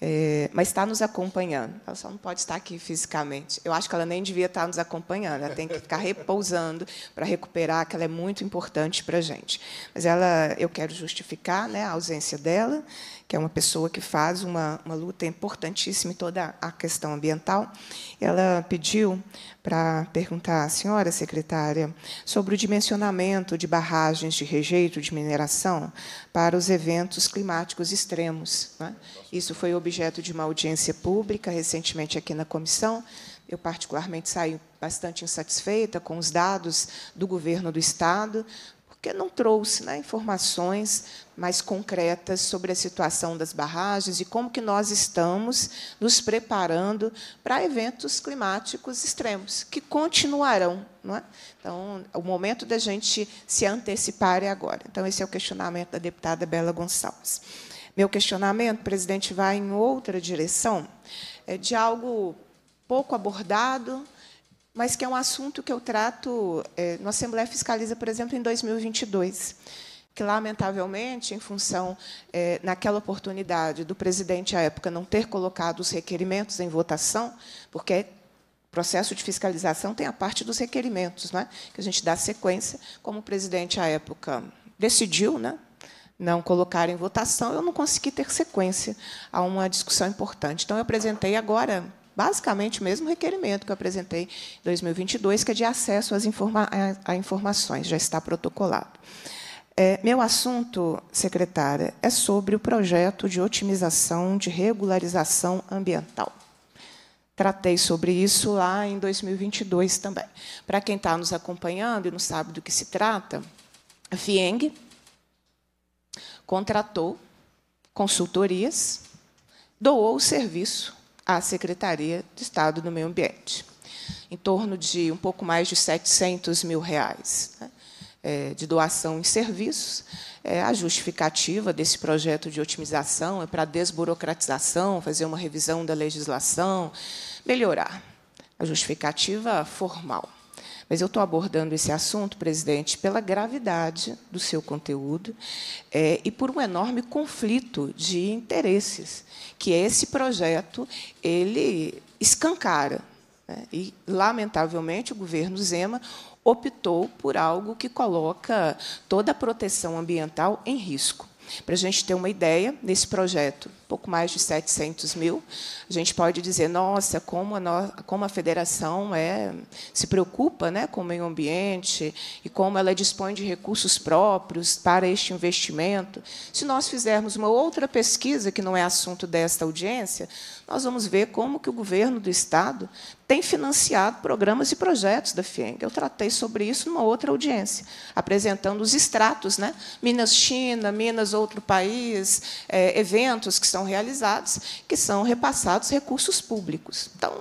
é, mas está nos acompanhando. Ela só não pode estar aqui fisicamente. Eu acho que ela nem devia estar nos acompanhando. Ela tem que ficar repousando para recuperar, que ela é muito importante para a gente. Mas ela, eu quero justificar né, a ausência dela que é uma pessoa que faz uma, uma luta importantíssima em toda a questão ambiental, ela pediu para perguntar à senhora secretária sobre o dimensionamento de barragens de rejeito de mineração para os eventos climáticos extremos. Né? Isso foi objeto de uma audiência pública recentemente aqui na comissão. Eu, particularmente, saio bastante insatisfeita com os dados do governo do Estado, porque não trouxe né, informações mais concretas sobre a situação das barragens e como que nós estamos nos preparando para eventos climáticos extremos, que continuarão. É? Então, o momento da gente se antecipar é agora. Então, esse é o questionamento da deputada Bela Gonçalves. Meu questionamento, presidente, vai em outra direção, é de algo pouco abordado mas que é um assunto que eu trato é, no Assembleia Fiscaliza, por exemplo, em 2022 que lamentavelmente, em função é, naquela oportunidade do presidente à época não ter colocado os requerimentos em votação, porque processo de fiscalização tem a parte dos requerimentos, né, que a gente dá sequência, como o presidente à época decidiu, né, não colocar em votação, eu não consegui ter sequência a uma discussão importante. Então eu apresentei agora basicamente o mesmo requerimento que eu apresentei em 2022, que é de acesso às informa a informações, já está protocolado. É, meu assunto, secretária, é sobre o projeto de otimização de regularização ambiental. Tratei sobre isso lá em 2022 também. Para quem está nos acompanhando e não sabe do que se trata, a FIENG contratou consultorias, doou o serviço à Secretaria de Estado do Meio Ambiente, em torno de um pouco mais de 700 mil reais né, é, de doação em serviços. É, a justificativa desse projeto de otimização é para desburocratização, fazer uma revisão da legislação, melhorar. A justificativa formal. Mas eu estou abordando esse assunto, presidente, pela gravidade do seu conteúdo é, e por um enorme conflito de interesses que é esse projeto ele escancara. Né? E, lamentavelmente, o governo Zema optou por algo que coloca toda a proteção ambiental em risco. Para a gente ter uma ideia, nesse projeto pouco mais de 700 mil, a gente pode dizer, nossa, como a, no, como a federação é, se preocupa né, com o meio ambiente e como ela dispõe de recursos próprios para este investimento. Se nós fizermos uma outra pesquisa, que não é assunto desta audiência, nós vamos ver como que o governo do Estado tem financiado programas e projetos da FIENG. Eu tratei sobre isso numa outra audiência, apresentando os extratos, né? Minas China, Minas outro país, é, eventos que são realizados, que são repassados recursos públicos. Então,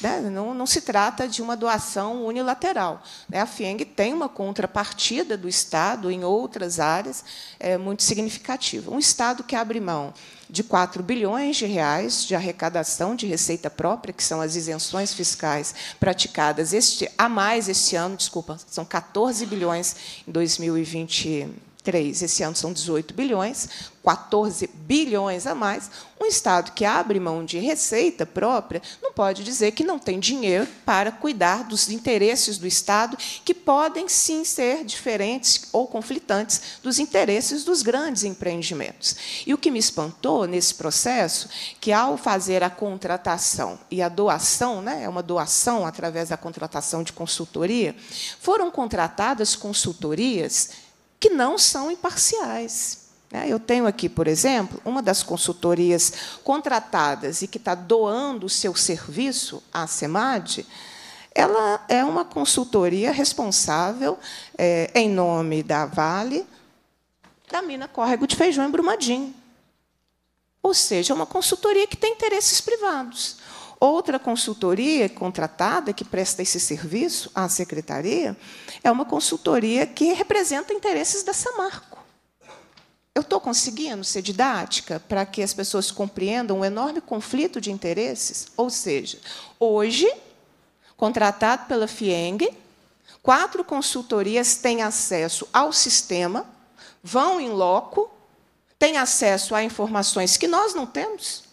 né, não, não, se trata de uma doação unilateral. Né? A FIENG tem uma contrapartida do Estado em outras áreas é, muito significativa. Um Estado que abre mão de 4 bilhões de reais de arrecadação de receita própria, que são as isenções fiscais praticadas este, a mais este ano, desculpa, são 14 bilhões em 2020 esse ano são 18 bilhões, 14 bilhões a mais, um Estado que abre mão de receita própria não pode dizer que não tem dinheiro para cuidar dos interesses do Estado, que podem sim ser diferentes ou conflitantes dos interesses dos grandes empreendimentos. E o que me espantou nesse processo, que ao fazer a contratação e a doação, né, é uma doação através da contratação de consultoria, foram contratadas consultorias que não são imparciais. Né? Eu tenho aqui, por exemplo, uma das consultorias contratadas e que está doando o seu serviço à SEMAD, ela é uma consultoria responsável, é, em nome da Vale, da mina Córrego de Feijão em Brumadinho. Ou seja, é uma consultoria que tem interesses privados. Outra consultoria contratada que presta esse serviço à secretaria é uma consultoria que representa interesses da Samarco. Eu estou conseguindo ser didática para que as pessoas compreendam o enorme conflito de interesses? Ou seja, hoje, contratado pela FIENG, quatro consultorias têm acesso ao sistema, vão em loco, têm acesso a informações que nós não temos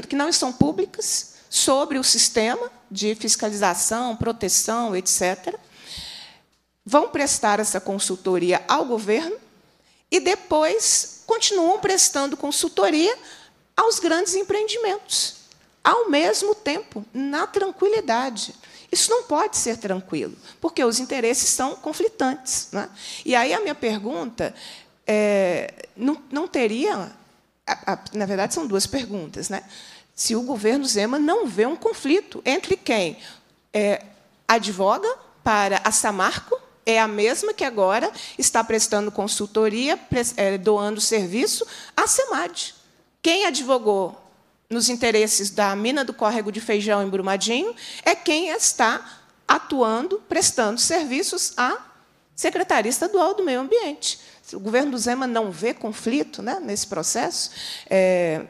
que não são públicas, sobre o sistema de fiscalização, proteção, etc. Vão prestar essa consultoria ao governo e depois continuam prestando consultoria aos grandes empreendimentos, ao mesmo tempo, na tranquilidade. Isso não pode ser tranquilo, porque os interesses são conflitantes. Né? E aí a minha pergunta é, não, não teria a, a, na verdade, são duas perguntas. Né? Se o governo Zema não vê um conflito entre quem é, advoga para a Samarco, é a mesma que agora está prestando consultoria, pre, é, doando serviço à SEMAD. Quem advogou nos interesses da mina do córrego de feijão em Brumadinho é quem está atuando, prestando serviços à Secretaria Estadual do Meio Ambiente o governo do Zema não vê conflito né, nesse processo, é,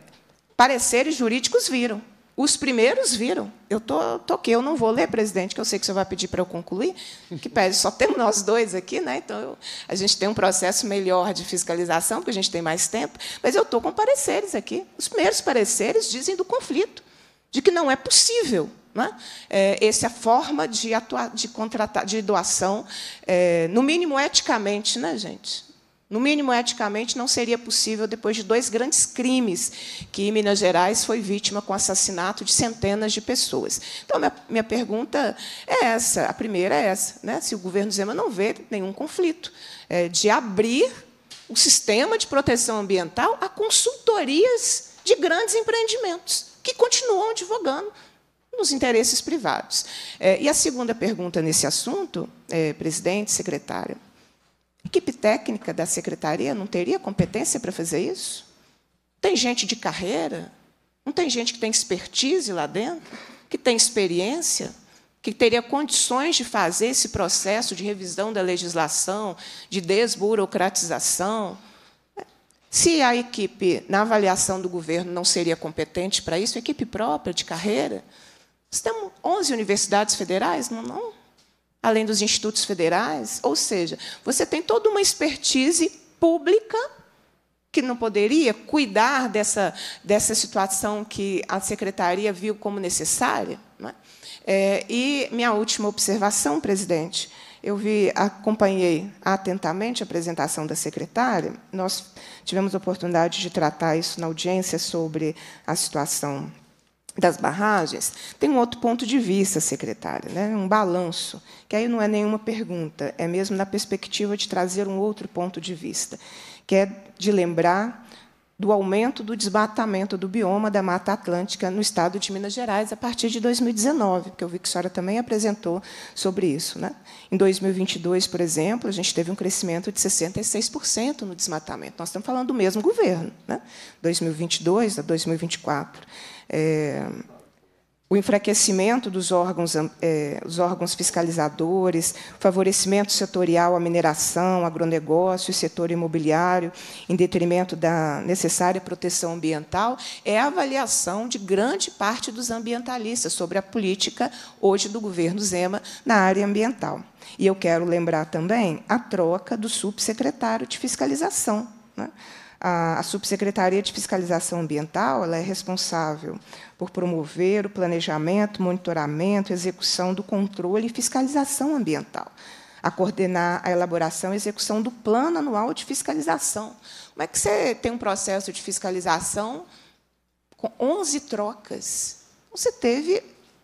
pareceres jurídicos viram. Os primeiros viram. Eu tô, toquei, eu não vou ler, presidente, que eu sei que você vai pedir para eu concluir, que pede, só temos nós dois aqui, né? então eu, a gente tem um processo melhor de fiscalização, porque a gente tem mais tempo, mas eu estou com pareceres aqui. Os primeiros pareceres dizem do conflito, de que não é possível né? É, essa forma de, atua, de, contratar, de doação, é, no mínimo eticamente, né, gente? No mínimo, eticamente, não seria possível depois de dois grandes crimes que Minas Gerais foi vítima com assassinato de centenas de pessoas. Então, minha, minha pergunta é essa, a primeira é essa, né? se o governo Zema não vê nenhum conflito é, de abrir o sistema de proteção ambiental a consultorias de grandes empreendimentos que continuam divulgando nos interesses privados. É, e a segunda pergunta nesse assunto, é, presidente, secretária, equipe técnica da secretaria não teria competência para fazer isso? Tem gente de carreira? Não tem gente que tem expertise lá dentro? Que tem experiência? Que teria condições de fazer esse processo de revisão da legislação, de desburocratização? Se a equipe, na avaliação do governo, não seria competente para isso, equipe própria, de carreira? Nós temos 11 universidades federais, não? É não? além dos institutos federais. Ou seja, você tem toda uma expertise pública que não poderia cuidar dessa, dessa situação que a secretaria viu como necessária. Né? É, e minha última observação, presidente, eu vi, acompanhei atentamente a apresentação da secretária. Nós tivemos a oportunidade de tratar isso na audiência sobre a situação das barragens, tem um outro ponto de vista, secretária, né? um balanço, que aí não é nenhuma pergunta, é mesmo na perspectiva de trazer um outro ponto de vista, que é de lembrar do aumento do desmatamento do bioma da Mata Atlântica no estado de Minas Gerais a partir de 2019, porque eu vi que a senhora também apresentou sobre isso. Né? Em 2022, por exemplo, a gente teve um crescimento de 66% no desmatamento. Nós estamos falando do mesmo governo, né? 2022 a 2024 é, o enfraquecimento dos órgãos, é, os órgãos fiscalizadores, favorecimento setorial à mineração, agronegócio e setor imobiliário, em detrimento da necessária proteção ambiental, é a avaliação de grande parte dos ambientalistas sobre a política hoje do governo Zema na área ambiental. E eu quero lembrar também a troca do subsecretário de fiscalização, né? A, Subsecretaria de Fiscalização Ambiental é responsável por promover o planejamento, monitoramento, execução do controle e fiscalização ambiental, a coordenar a elaboração e execução do Plano Anual de Fiscalização. Como é que você tem um processo de fiscalização com 11 trocas? Você teve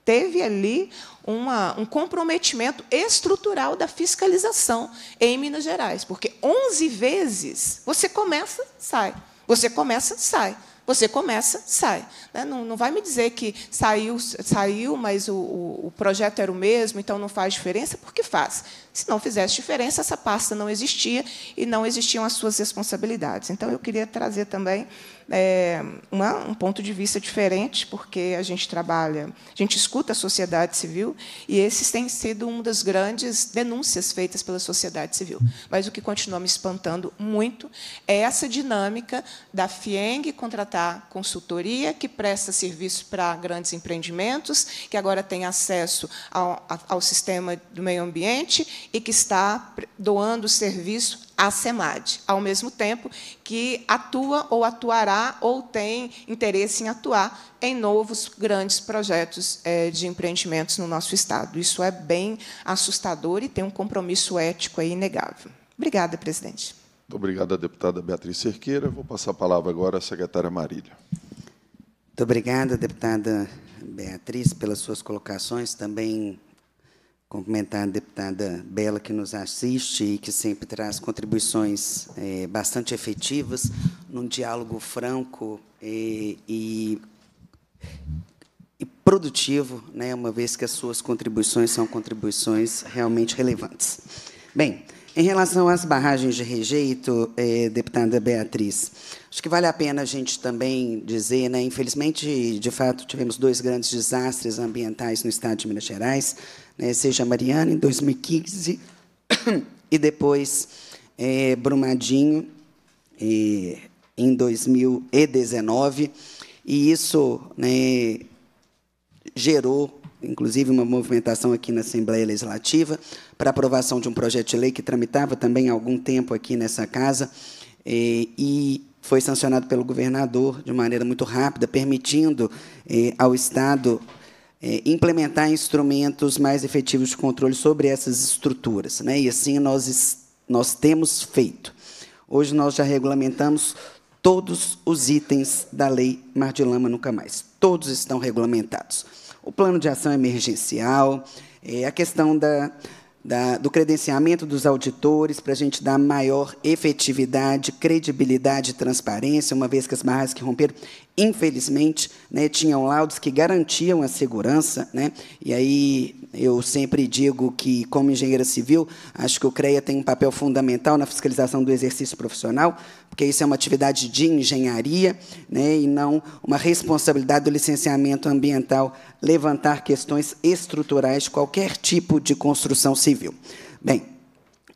teve ali uma, um comprometimento estrutural da fiscalização em Minas Gerais, porque 11 vezes você começa, sai, você começa, sai, você começa, sai. Né? Não, vai me dizer que saiu, saiu mas o, o, projeto era o mesmo, então não faz diferença, porque faz. Se não fizesse diferença, essa pasta não existia e não existiam as suas responsabilidades. Então, eu queria trazer também é, uma, um ponto de vista diferente, porque a gente trabalha, a gente escuta a sociedade civil, e esses têm sido uma das grandes denúncias feitas pela sociedade civil. Mas o que continua me espantando muito é essa dinâmica da FIENG contratar consultoria que presta serviço para grandes empreendimentos, que agora tem acesso ao, ao sistema do meio ambiente e que está doando serviço à SEMAD, ao mesmo tempo que atua ou atuará ou tem interesse em atuar em novos grandes projetos eh, de empreendimentos no nosso Estado. Isso é bem assustador e tem um compromisso ético inegável. Obrigada, presidente. Muito obrigada, deputada Beatriz Cerqueira. Vou passar a palavra agora à secretária Marília. Muito obrigada, deputada Beatriz, pelas suas colocações, também cumprimentar a deputada Bela, que nos assiste e que sempre traz contribuições é, bastante efetivas, num diálogo franco e, é, e, e, produtivo, né, uma vez que as suas contribuições são contribuições realmente relevantes. Bem, em relação às barragens de rejeito, é, deputada Beatriz, Acho que vale a pena a gente também dizer, né? infelizmente, de fato, tivemos dois grandes desastres ambientais no estado de Minas Gerais, né? seja Mariana, em 2015, e depois é, Brumadinho, eh, em 2019, e isso né, gerou, inclusive, uma movimentação aqui na Assembleia Legislativa para aprovação de um projeto de lei que tramitava também há algum tempo aqui nessa casa, eh, e foi sancionado pelo governador de maneira muito rápida, permitindo eh, ao Estado eh, implementar instrumentos mais efetivos de controle sobre essas estruturas. Né? E assim nós, nós temos feito. Hoje nós já regulamentamos todos os itens da Lei Mar de Lama Nunca Mais. Todos estão regulamentados. O plano de ação emergencial, eh, a questão da, da, do credenciamento dos auditores para a gente dar maior efetividade, credibilidade e transparência, uma vez que as barras que romperam, infelizmente, né, tinham laudos que garantiam a segurança. Né? E aí eu sempre digo que, como engenheira civil, acho que o CREA tem um papel fundamental na fiscalização do exercício profissional, porque isso é uma atividade de engenharia né, e não uma responsabilidade do licenciamento ambiental levantar questões estruturais de qualquer tipo de construção civil. Bem,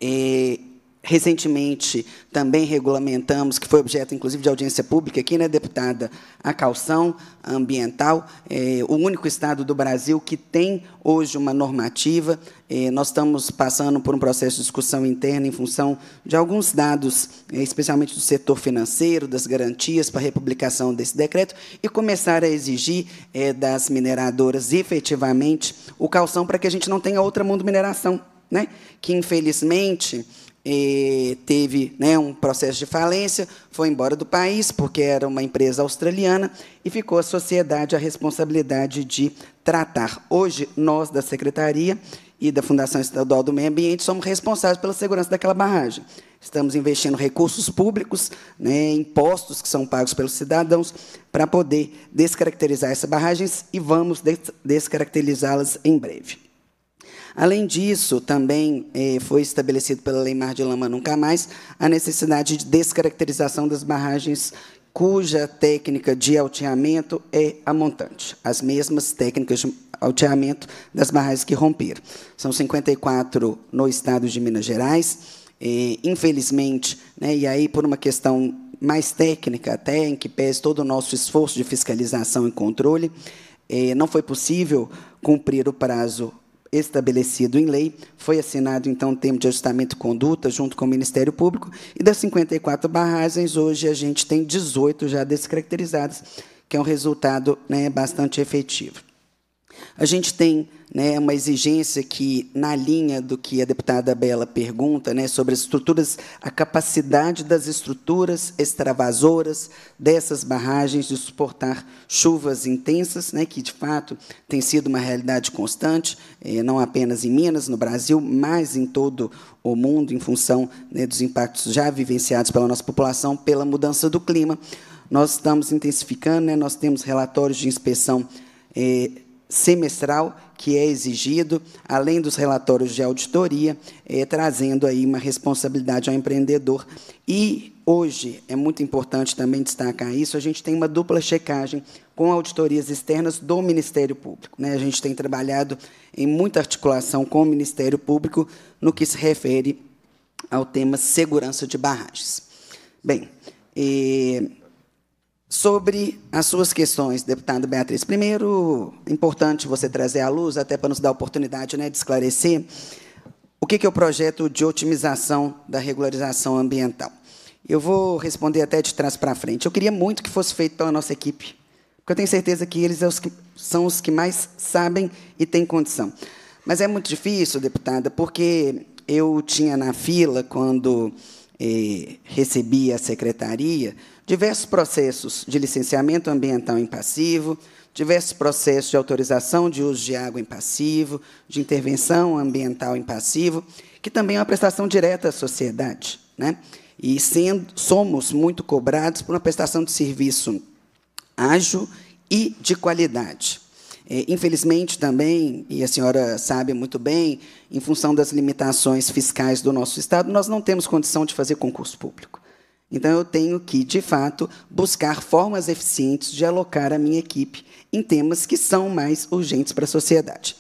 eh, Recentemente, também regulamentamos, que foi objeto, inclusive, de audiência pública aqui, né, deputada, a calção ambiental, é, o único estado do Brasil que tem hoje uma normativa. É, nós estamos passando por um processo de discussão interna em função de alguns dados, é, especialmente do setor financeiro, das garantias para a republicação desse decreto, e começar a exigir é, das mineradoras, efetivamente, o calção para que a gente não tenha outra mundo mineração, né? que, infelizmente, e teve né, um processo de falência, foi embora do país, porque era uma empresa australiana, e ficou a sociedade a responsabilidade de tratar. Hoje, nós da Secretaria e da Fundação Estadual do Meio Ambiente somos responsáveis pela segurança daquela barragem. Estamos investindo recursos públicos, né, impostos que são pagos pelos cidadãos, para poder descaracterizar essas barragens e vamos des descaracterizá-las em breve. Além disso, também eh, foi estabelecido pela Lei Mar de Lama Nunca Mais a necessidade de descaracterização das barragens cuja técnica de alteamento é a montante, as mesmas técnicas de alteamento das barragens que romperam. São 54 no estado de Minas Gerais. Eh, infelizmente, né, e aí por uma questão mais técnica até, em que pese todo o nosso esforço de fiscalização e controle, eh, não foi possível cumprir o prazo estabelecido em lei. Foi assinado, então, o termo de ajustamento de conduta junto com o Ministério Público. E das 54 barragens, hoje a gente tem 18 já descaracterizadas, que é um resultado né, bastante efetivo. A gente tem né, uma exigência que, na linha do que a deputada Bela pergunta, né, sobre as estruturas, a capacidade das estruturas extravasoras dessas barragens de suportar chuvas intensas, né, que, de fato, tem sido uma realidade constante, eh, não apenas em Minas, no Brasil, mas em todo o mundo, em função né, dos impactos já vivenciados pela nossa população pela mudança do clima. Nós estamos intensificando, né, nós temos relatórios de inspeção eh, semestral que é exigido, além dos relatórios de auditoria, é, trazendo aí uma responsabilidade ao empreendedor. E hoje é muito importante também destacar isso. A gente tem uma dupla checagem com auditorias externas do Ministério Público. Né? A gente tem trabalhado em muita articulação com o Ministério Público no que se refere ao tema segurança de barragens. Bem, e Sobre as suas questões, deputada Beatriz, primeiro, importante você trazer à luz, até para nos dar a oportunidade né, de esclarecer, o que é o projeto de otimização da regularização ambiental. Eu vou responder até de trás para frente. Eu queria muito que fosse feito pela nossa equipe, porque eu tenho certeza que eles é são os que mais sabem e têm condição. Mas é muito difícil, deputada, porque eu tinha na fila, quando eh, recebi a secretaria, diversos processos de licenciamento ambiental em passivo, diversos processos de autorização de uso de água em passivo, de intervenção ambiental em passivo, que também é uma prestação direta à sociedade. Né? E sendo, somos muito cobrados por uma prestação de serviço ágil e de qualidade. É, infelizmente, também, e a senhora sabe muito bem, em função das limitações fiscais do nosso Estado, nós não temos condição de fazer concurso público. Então, eu tenho que, de fato, buscar formas eficientes de alocar a minha equipe em temas que são mais urgentes para a sociedade.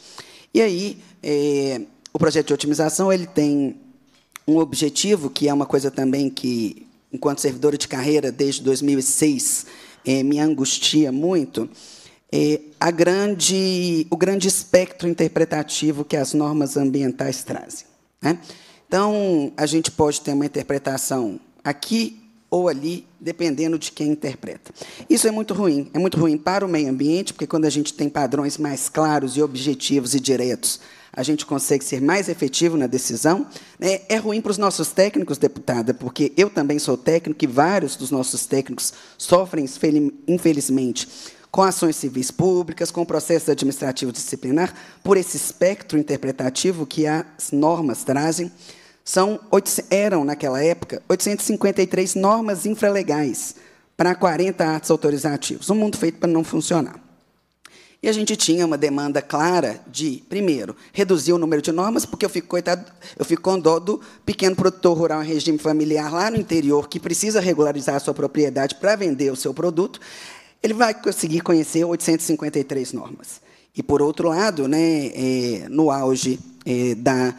E aí, é, o projeto de otimização ele tem um objetivo, que é uma coisa também que, enquanto servidora de carreira desde 2006, é, me angustia muito, é, a grande, o grande espectro interpretativo que as normas ambientais trazem. Né? Então, a gente pode ter uma interpretação aqui ou ali, dependendo de quem interpreta. Isso é muito ruim. É muito ruim para o meio ambiente, porque quando a gente tem padrões mais claros e objetivos e diretos, a gente consegue ser mais efetivo na decisão. Né? É ruim para os nossos técnicos, deputada, porque eu também sou técnico e vários dos nossos técnicos sofrem, infelizmente, com ações civis públicas, com processo administrativo disciplinar, por esse espectro interpretativo que as normas trazem são, eram, naquela época, 853 normas infralegais para 40 atos autorizativos. Um mundo feito para não funcionar. E a gente tinha uma demanda clara de, primeiro, reduzir o número de normas, porque eu fico, coitado, eu fico com dó do pequeno produtor rural em regime familiar lá no interior, que precisa regularizar a sua propriedade para vender o seu produto, ele vai conseguir conhecer 853 normas. E, por outro lado, né, eh, no auge eh, da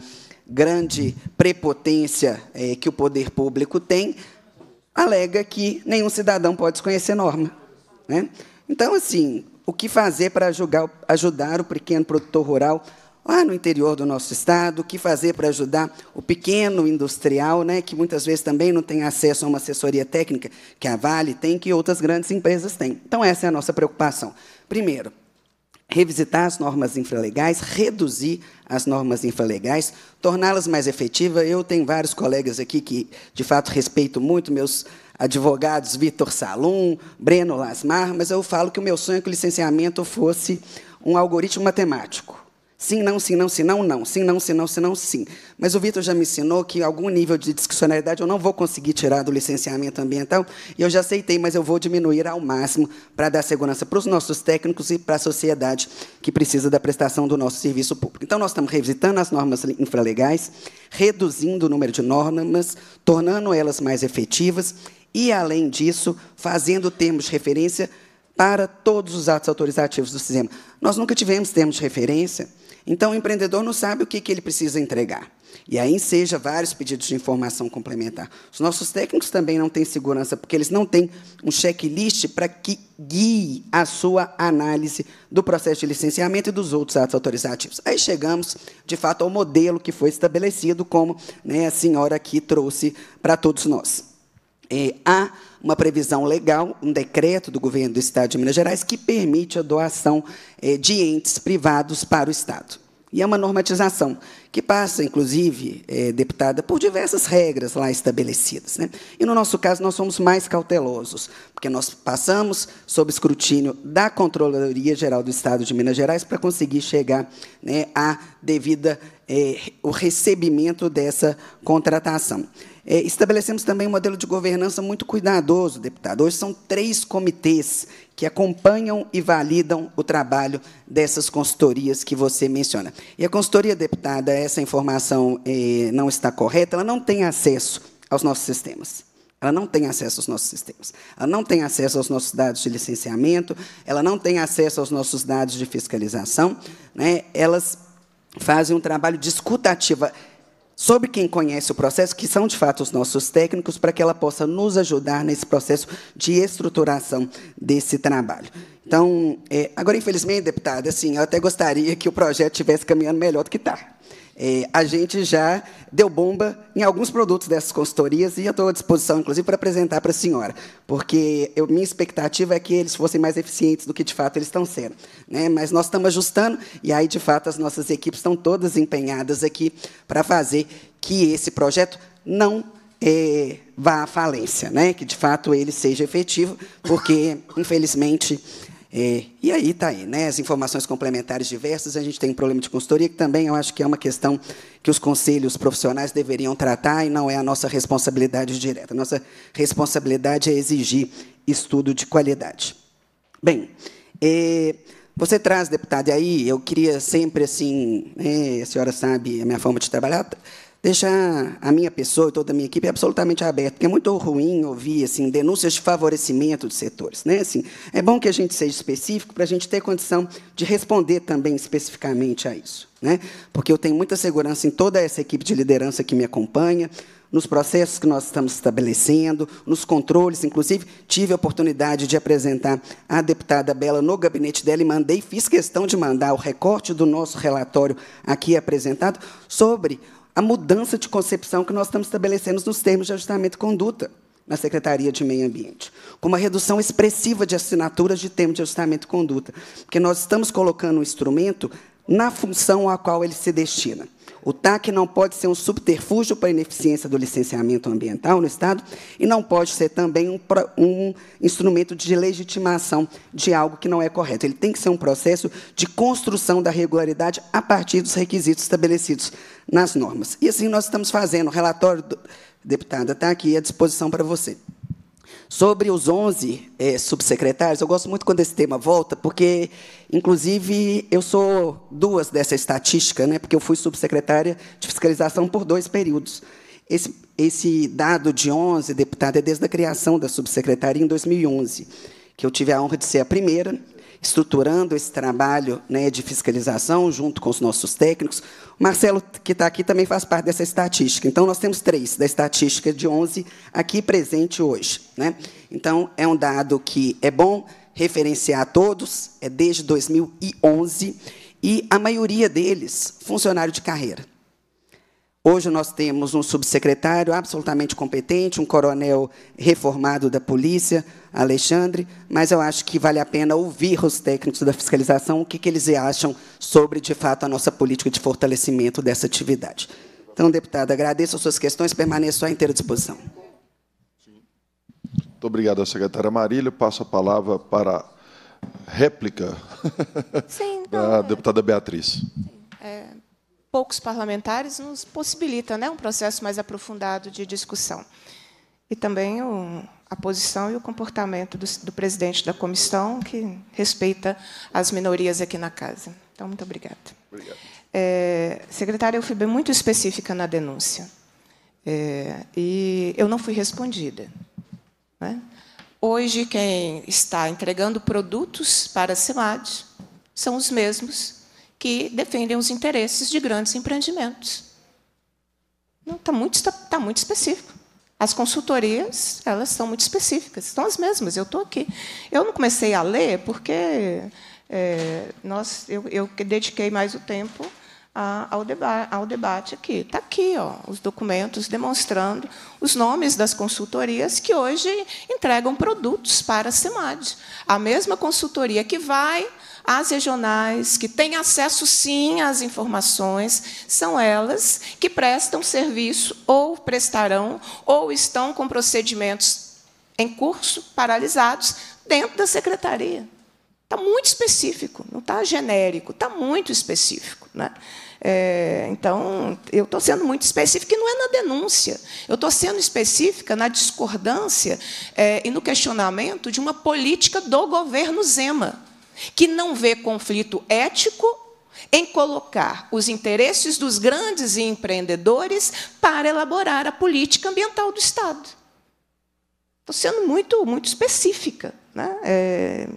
grande prepotência é, que o poder público tem, alega que nenhum cidadão pode desconhecer norma. Né? Então, assim, o que fazer para ajudar o pequeno produtor rural lá no interior do nosso estado, o que fazer para ajudar o pequeno industrial, né, que muitas vezes também não tem acesso a uma assessoria técnica que a Vale tem, que outras grandes empresas têm. Então, essa é a nossa preocupação. Primeiro, revisitar as normas infralegais, reduzir as normas infralegais, torná-las mais efetivas. Eu tenho vários colegas aqui que, de fato, respeito muito, meus advogados Vitor Salum, Breno Lasmar, mas eu falo que o meu sonho é que o licenciamento fosse um algoritmo matemático. Sim, não, sim, não, sim, não, não. Sim, não, sim, não, sim, não, sim. Mas o Vitor já me ensinou que algum nível de discricionalidade eu não vou conseguir tirar do licenciamento ambiental, e eu já aceitei, mas eu vou diminuir ao máximo para dar segurança para os nossos técnicos e para a sociedade que precisa da prestação do nosso serviço público. Então, nós estamos revisitando as normas infralegais, reduzindo o número de normas, tornando elas mais efetivas e, além disso, fazendo termos de referência para todos os atos autorizativos do sistema. Nós nunca tivemos termos de referência então, o empreendedor não sabe o que, que ele precisa entregar. E aí seja vários pedidos de informação complementar. Os nossos técnicos também não têm segurança, porque eles não têm um checklist para que guie a sua análise do processo de licenciamento e dos outros atos autorizativos. Aí chegamos, de fato, ao modelo que foi estabelecido, como né, a senhora aqui trouxe para todos nós. É, a uma previsão legal, um decreto do governo do Estado de Minas Gerais que permite a doação eh, de entes privados para o Estado. E é uma normatização que passa, inclusive, é, deputada, por diversas regras lá estabelecidas. Né? E, no nosso caso, nós somos mais cautelosos, porque nós passamos sob escrutínio da Controladoria Geral do Estado de Minas Gerais para conseguir chegar né, à devida, é, o recebimento dessa contratação. É, estabelecemos também um modelo de governança muito cuidadoso, deputado. Hoje são três comitês que acompanham e validam o trabalho dessas consultorias que você menciona. E a consultoria, deputada, essa informação é, não está correta, ela não tem acesso aos nossos sistemas. Ela não tem acesso aos nossos sistemas. Ela não tem acesso aos nossos dados de licenciamento, ela não tem acesso aos nossos dados de fiscalização. Né? Elas fazem um trabalho de escuta ativa sobre quem conhece o processo, que são de fato os nossos técnicos, para que ela possa nos ajudar nesse processo de estruturação desse trabalho. Então, é, agora, infelizmente, deputada, assim, eu até gostaria que o projeto estivesse caminhando melhor do que está. É, a gente já deu bomba em alguns produtos dessas consultorias e eu estou à disposição, inclusive, para apresentar para a senhora, porque eu, minha expectativa é que eles fossem mais eficientes do que, de fato, eles estão sendo. Né? Mas nós estamos ajustando e aí, de fato, as nossas equipes estão todas empenhadas aqui para fazer que esse projeto não é, vá à falência, né? que, de fato, ele seja efetivo, porque, infelizmente, é, e aí está aí, né? As informações complementares diversas, a gente tem um problema de consultoria, que também eu acho que é uma questão que os conselhos profissionais deveriam tratar e não é a nossa responsabilidade direta. Nossa responsabilidade é exigir estudo de qualidade. Bem, é, você traz, deputado, e aí eu queria sempre, assim, é, a senhora sabe a minha forma de trabalhar, deixar a minha pessoa e toda a minha equipe absolutamente aberta, porque é muito ruim ouvir assim, denúncias de favorecimento de setores. Né? Assim, é bom que a gente seja específico para a gente ter condição de responder também especificamente a isso. Né? Porque eu tenho muita segurança em toda essa equipe de liderança que me acompanha, nos processos que nós estamos estabelecendo, nos controles, inclusive, tive a oportunidade de apresentar a deputada Bela no gabinete dela e mandei, fiz questão de mandar o recorte do nosso relatório aqui apresentado sobre a mudança de concepção que nós estamos estabelecendo nos termos de ajustamento de conduta na Secretaria de Meio Ambiente, com uma redução expressiva de assinaturas de termos de ajustamento de conduta, porque nós estamos colocando um instrumento na função a qual ele se destina. O TAC não pode ser um subterfúgio para a ineficiência do licenciamento ambiental no Estado e não pode ser também um, um instrumento de legitimação de algo que não é correto. Ele tem que ser um processo de construção da regularidade a partir dos requisitos estabelecidos nas normas. E assim nós estamos fazendo. O relatório, do, deputada, está aqui à disposição para você. Sobre os 11 é, eh, subsecretários, eu gosto muito quando esse tema volta, porque, inclusive, eu sou duas dessa estatística, né, porque eu fui subsecretária de fiscalização por dois períodos. Esse, esse dado de 11, deputados é desde a criação da subsecretaria em 2011, que eu tive a honra de ser a primeira estruturando esse trabalho né, de fiscalização junto com os nossos técnicos. O Marcelo, que está aqui, também faz parte dessa estatística. Então, nós temos três da estatística de 11 aqui presente hoje. Né? Então, é um dado que é bom referenciar a todos, é desde 2011, e a maioria deles funcionário de carreira. Hoje nós temos um subsecretário absolutamente competente, um coronel reformado da polícia, Alexandre, mas eu acho que vale a pena ouvir os técnicos da fiscalização, o que, que eles acham sobre, de fato, a nossa política de fortalecimento dessa atividade. Então, deputado, agradeço as suas questões, permaneço à inteira disposição. Muito obrigado secretária Marília. Passo a palavra para a réplica Sim, da então, é. deputada Beatriz. É, poucos parlamentares nos possibilita né, um processo mais aprofundado de discussão. E também o, a posição e o comportamento do, do presidente da comissão, que respeita as minorias aqui na casa. Então, muito obrigada. Obrigado. É, secretária, eu fui bem muito específica na denúncia. É, e eu não fui respondida. Né? Hoje, quem está entregando produtos para a CIMAD são os mesmos que defendem os interesses de grandes empreendimentos. Não, está muito, tá, tá muito específico. As consultorias, elas são muito específicas, são as mesmas, eu estou aqui. Eu não comecei a ler porque é, nós, eu, eu, dediquei mais o tempo a, ao, deba ao debate aqui. Está aqui ó, os documentos demonstrando os nomes das consultorias que hoje entregam produtos para a CIMAD. A mesma consultoria que vai as regionais, que têm acesso sim às informações, são elas que prestam serviço ou prestarão ou estão com procedimentos em curso, paralisados, dentro da secretaria. Está muito específico, não está genérico, está muito específico. Né? É, então, eu estou sendo muito específica, e não é na denúncia. Eu estou sendo específica na discordância é, e no questionamento de uma política do governo Zema que não vê conflito ético em colocar os interesses dos grandes empreendedores para elaborar a política ambiental do Estado. Estou sendo muito, muito específica. Né? É,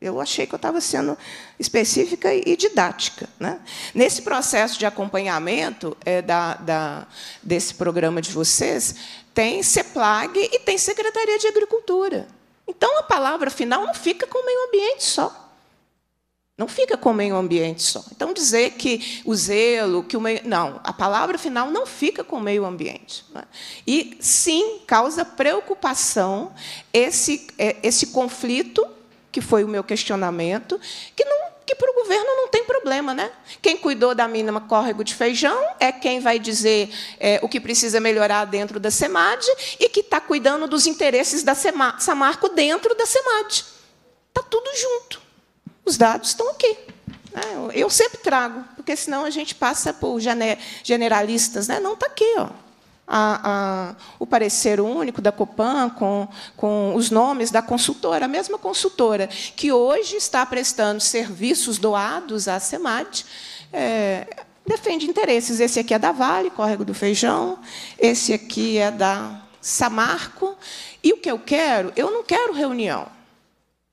eu achei que eu estava sendo específica e didática. Né? Nesse processo de acompanhamento é, da, da, desse programa de vocês, tem CEPLAG e tem Secretaria de Agricultura. Então, a palavra final não fica com o meio ambiente só. Não fica com o meio ambiente só. Então, dizer que o zelo, que o meio. Não, a palavra final não fica com o meio ambiente. É? E, sim, causa preocupação esse, é, esse conflito, que foi o meu questionamento, que não que para o governo não tem problema, né? Quem cuidou da mínima córrego de feijão é quem vai dizer é, o que precisa melhorar dentro da SEMAD e que está cuidando dos interesses da Samarco dentro da SEMAD. Está tudo junto. Os dados estão aqui. Né? Eu sempre trago, porque senão a gente passa por generalistas. Né? Não está aqui. Ó. A, a, o parecer único da Copan com, com os nomes da consultora, a mesma consultora que hoje está prestando serviços doados à SEMAD, é, defende interesses. Esse aqui é da Vale, Córrego do Feijão, esse aqui é da Samarco. E o que eu quero? Eu não quero reunião.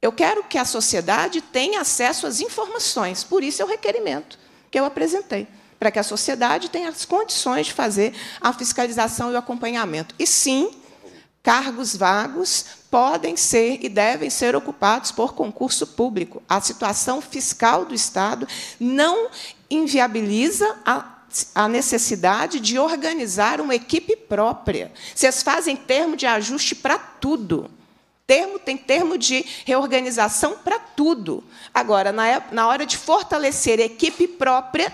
Eu quero que a sociedade tenha acesso às informações, por isso é o requerimento que eu apresentei, para que a sociedade tenha as condições de fazer a fiscalização e o acompanhamento. E sim, cargos vagos podem ser e devem ser ocupados por concurso público. A situação fiscal do Estado não inviabiliza a a necessidade de organizar uma equipe própria. Vocês fazem termo de ajuste para tudo termo, tem termo de reorganização para tudo. Agora, na, na hora de fortalecer a equipe própria,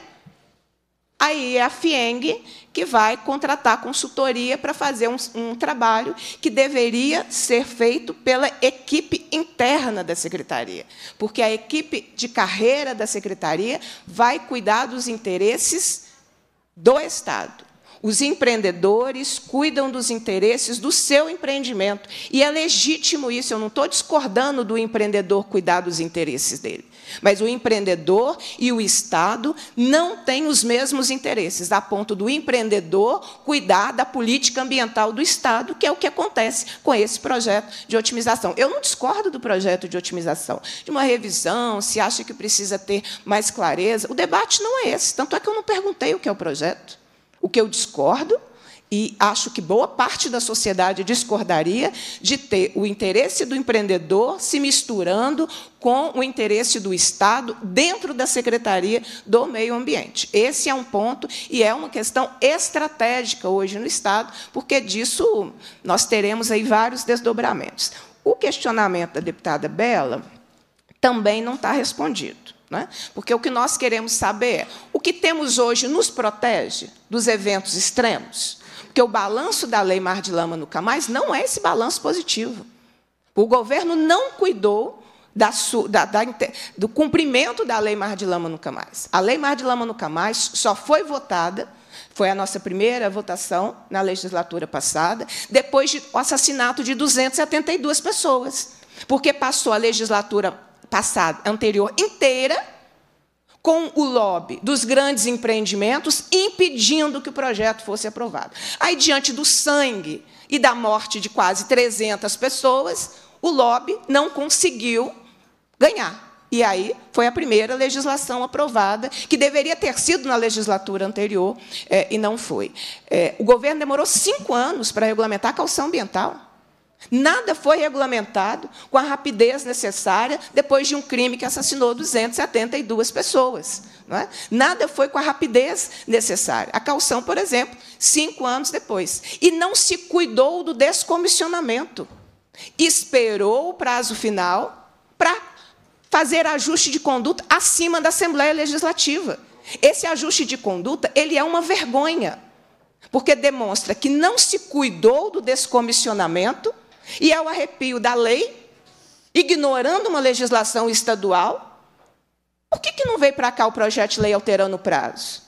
aí é a FIENG que vai contratar consultoria para fazer um, um trabalho que deveria ser feito pela equipe interna da secretaria, porque a equipe de carreira da secretaria vai cuidar dos interesses do Estado. Os empreendedores cuidam dos interesses do seu empreendimento. E é legítimo isso, eu não estou discordando do empreendedor cuidar dos interesses dele. Mas o empreendedor e o Estado não têm os mesmos interesses, a ponto do empreendedor cuidar da política ambiental do Estado, que é o que acontece com esse projeto de otimização. Eu não discordo do projeto de otimização, de uma revisão, se acha que precisa ter mais clareza. O debate não é esse, tanto é que eu não perguntei o que é o projeto o que eu discordo, e acho que boa parte da sociedade discordaria de ter o interesse do empreendedor se misturando com o interesse do Estado dentro da Secretaria do Meio Ambiente. Esse é um ponto e é uma questão estratégica hoje no Estado, porque disso nós teremos aí vários desdobramentos. O questionamento da deputada Bela também não está respondido. Né? Porque o que nós queremos saber é o que temos hoje nos protege dos eventos extremos. Porque o balanço da Lei Mar de Lama Nunca Mais não é esse balanço positivo. O governo não cuidou da, da, da, do cumprimento da Lei Mar de Lama Nunca Mais. A Lei Mar de Lama Nunca Mais só foi votada, foi a nossa primeira votação na legislatura passada, depois do assassinato de 272 pessoas. Porque passou a legislatura passada, anterior inteira com o lobby dos grandes empreendimentos, impedindo que o projeto fosse aprovado. Aí, diante do sangue e da morte de quase 300 pessoas, o lobby não conseguiu ganhar. E aí foi a primeira legislação aprovada, que deveria ter sido na legislatura anterior, é, e não foi. É, o governo demorou cinco anos para regulamentar a calção ambiental. Nada foi regulamentado com a rapidez necessária depois de um crime que assassinou 272 pessoas. É? Nada foi com a rapidez necessária. A calção, por exemplo, cinco anos depois. E não se cuidou do descomissionamento. Esperou o prazo final para fazer ajuste de conduta acima da Assembleia Legislativa. Esse ajuste de conduta ele é uma vergonha, porque demonstra que não se cuidou do descomissionamento e ao é arrepio da lei, ignorando uma legislação estadual? Por que, que não veio para cá o projeto de lei alterando o prazo?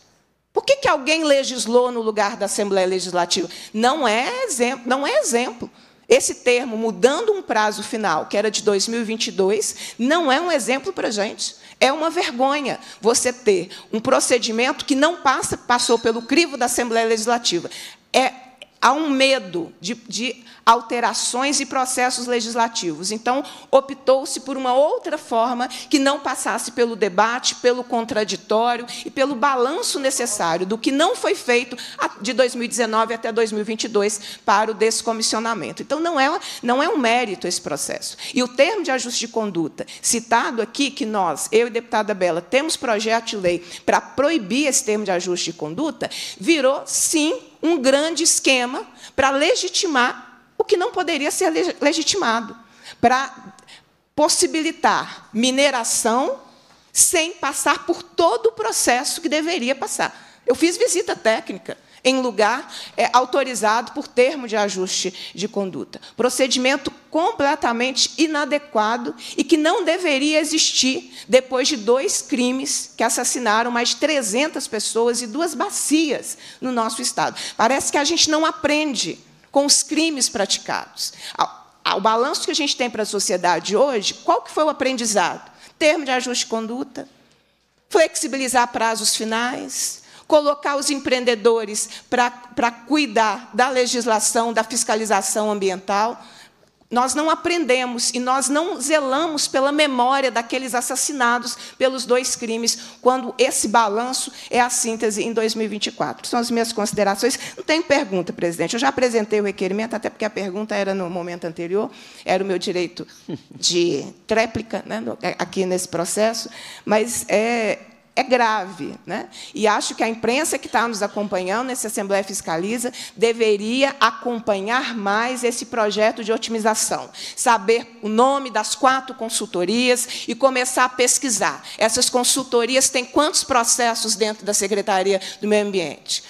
Por que, que alguém legislou no lugar da Assembleia Legislativa? Não é exemplo. Não é exemplo. Esse termo, mudando um prazo final, que era de 2022, não é um exemplo para a gente. É uma vergonha você ter um procedimento que não passa, passou pelo crivo da Assembleia Legislativa. É há um medo de, de alterações e processos legislativos. Então, optou-se por uma outra forma que não passasse pelo debate, pelo contraditório e pelo balanço necessário do que não foi feito de 2019 até 2022 para o descomissionamento. Então, não é, não é um mérito esse processo. E o termo de ajuste de conduta, citado aqui, que nós, eu e a deputada Bela, temos projeto de lei para proibir esse termo de ajuste de conduta, virou, sim, um grande esquema para legitimar o que não poderia ser legitimado, para possibilitar mineração sem passar por todo o processo que deveria passar. Eu fiz visita técnica em lugar é, autorizado por termo de ajuste de conduta. Procedimento completamente inadequado e que não deveria existir depois de dois crimes que assassinaram mais de 300 pessoas e duas bacias no nosso Estado. Parece que a gente não aprende com os crimes praticados. O balanço que a gente tem para a sociedade hoje, qual que foi o aprendizado? Termo de ajuste de conduta, flexibilizar prazos finais, colocar os empreendedores para cuidar da legislação, da fiscalização ambiental. Nós não aprendemos e nós não zelamos pela memória daqueles assassinados pelos dois crimes, quando esse balanço é a síntese em 2024. São as minhas considerações. Não tenho pergunta, presidente. Eu já apresentei o requerimento, até porque a pergunta era no momento anterior, era o meu direito de tréplica né, é, aqui nesse processo, mas é, é grave. Né? E acho que a imprensa que está nos acompanhando, nessa Assembleia Fiscaliza, deveria acompanhar mais esse projeto de otimização, saber o nome das quatro consultorias e começar a pesquisar. Essas consultorias têm quantos processos dentro da Secretaria do Meio Ambiente?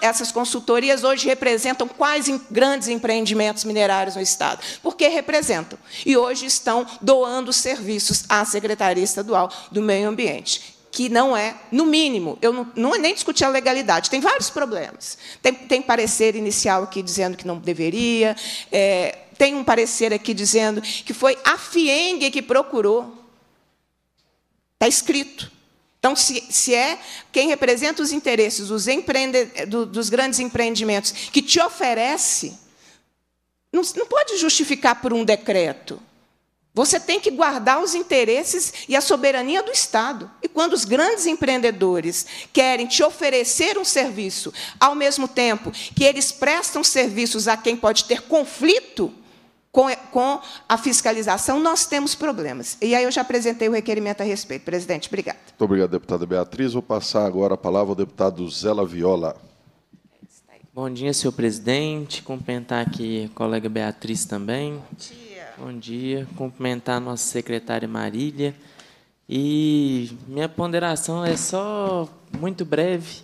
essas consultorias hoje representam quais grandes empreendimentos minerários no Estado? Porque representam. E hoje estão doando serviços à Secretaria Estadual do Meio Ambiente que não é, no mínimo, eu não, não é nem discutir a legalidade, tem vários problemas. Tem, tem parecer inicial aqui dizendo que não deveria, é, tem um parecer aqui dizendo que foi a FIENG que procurou. Está escrito. Então, se, se, é quem representa os interesses dos, do, dos grandes empreendimentos que te oferece, não, não pode justificar por um decreto. Você tem que guardar os interesses e a soberania do Estado. E quando os grandes empreendedores querem te oferecer um serviço, ao mesmo tempo que eles prestam serviços a quem pode ter conflito com, a fiscalização, nós temos problemas. E aí eu já apresentei o requerimento a respeito. Presidente, obrigado. Muito obrigado, deputada Beatriz. Vou passar agora a palavra ao deputado Zela Viola. Bom dia, senhor presidente. Cumprimentar aqui a colega Beatriz também. Bom dia. Bom dia. Cumprimentar a nossa secretária Marília. E minha ponderação é só muito breve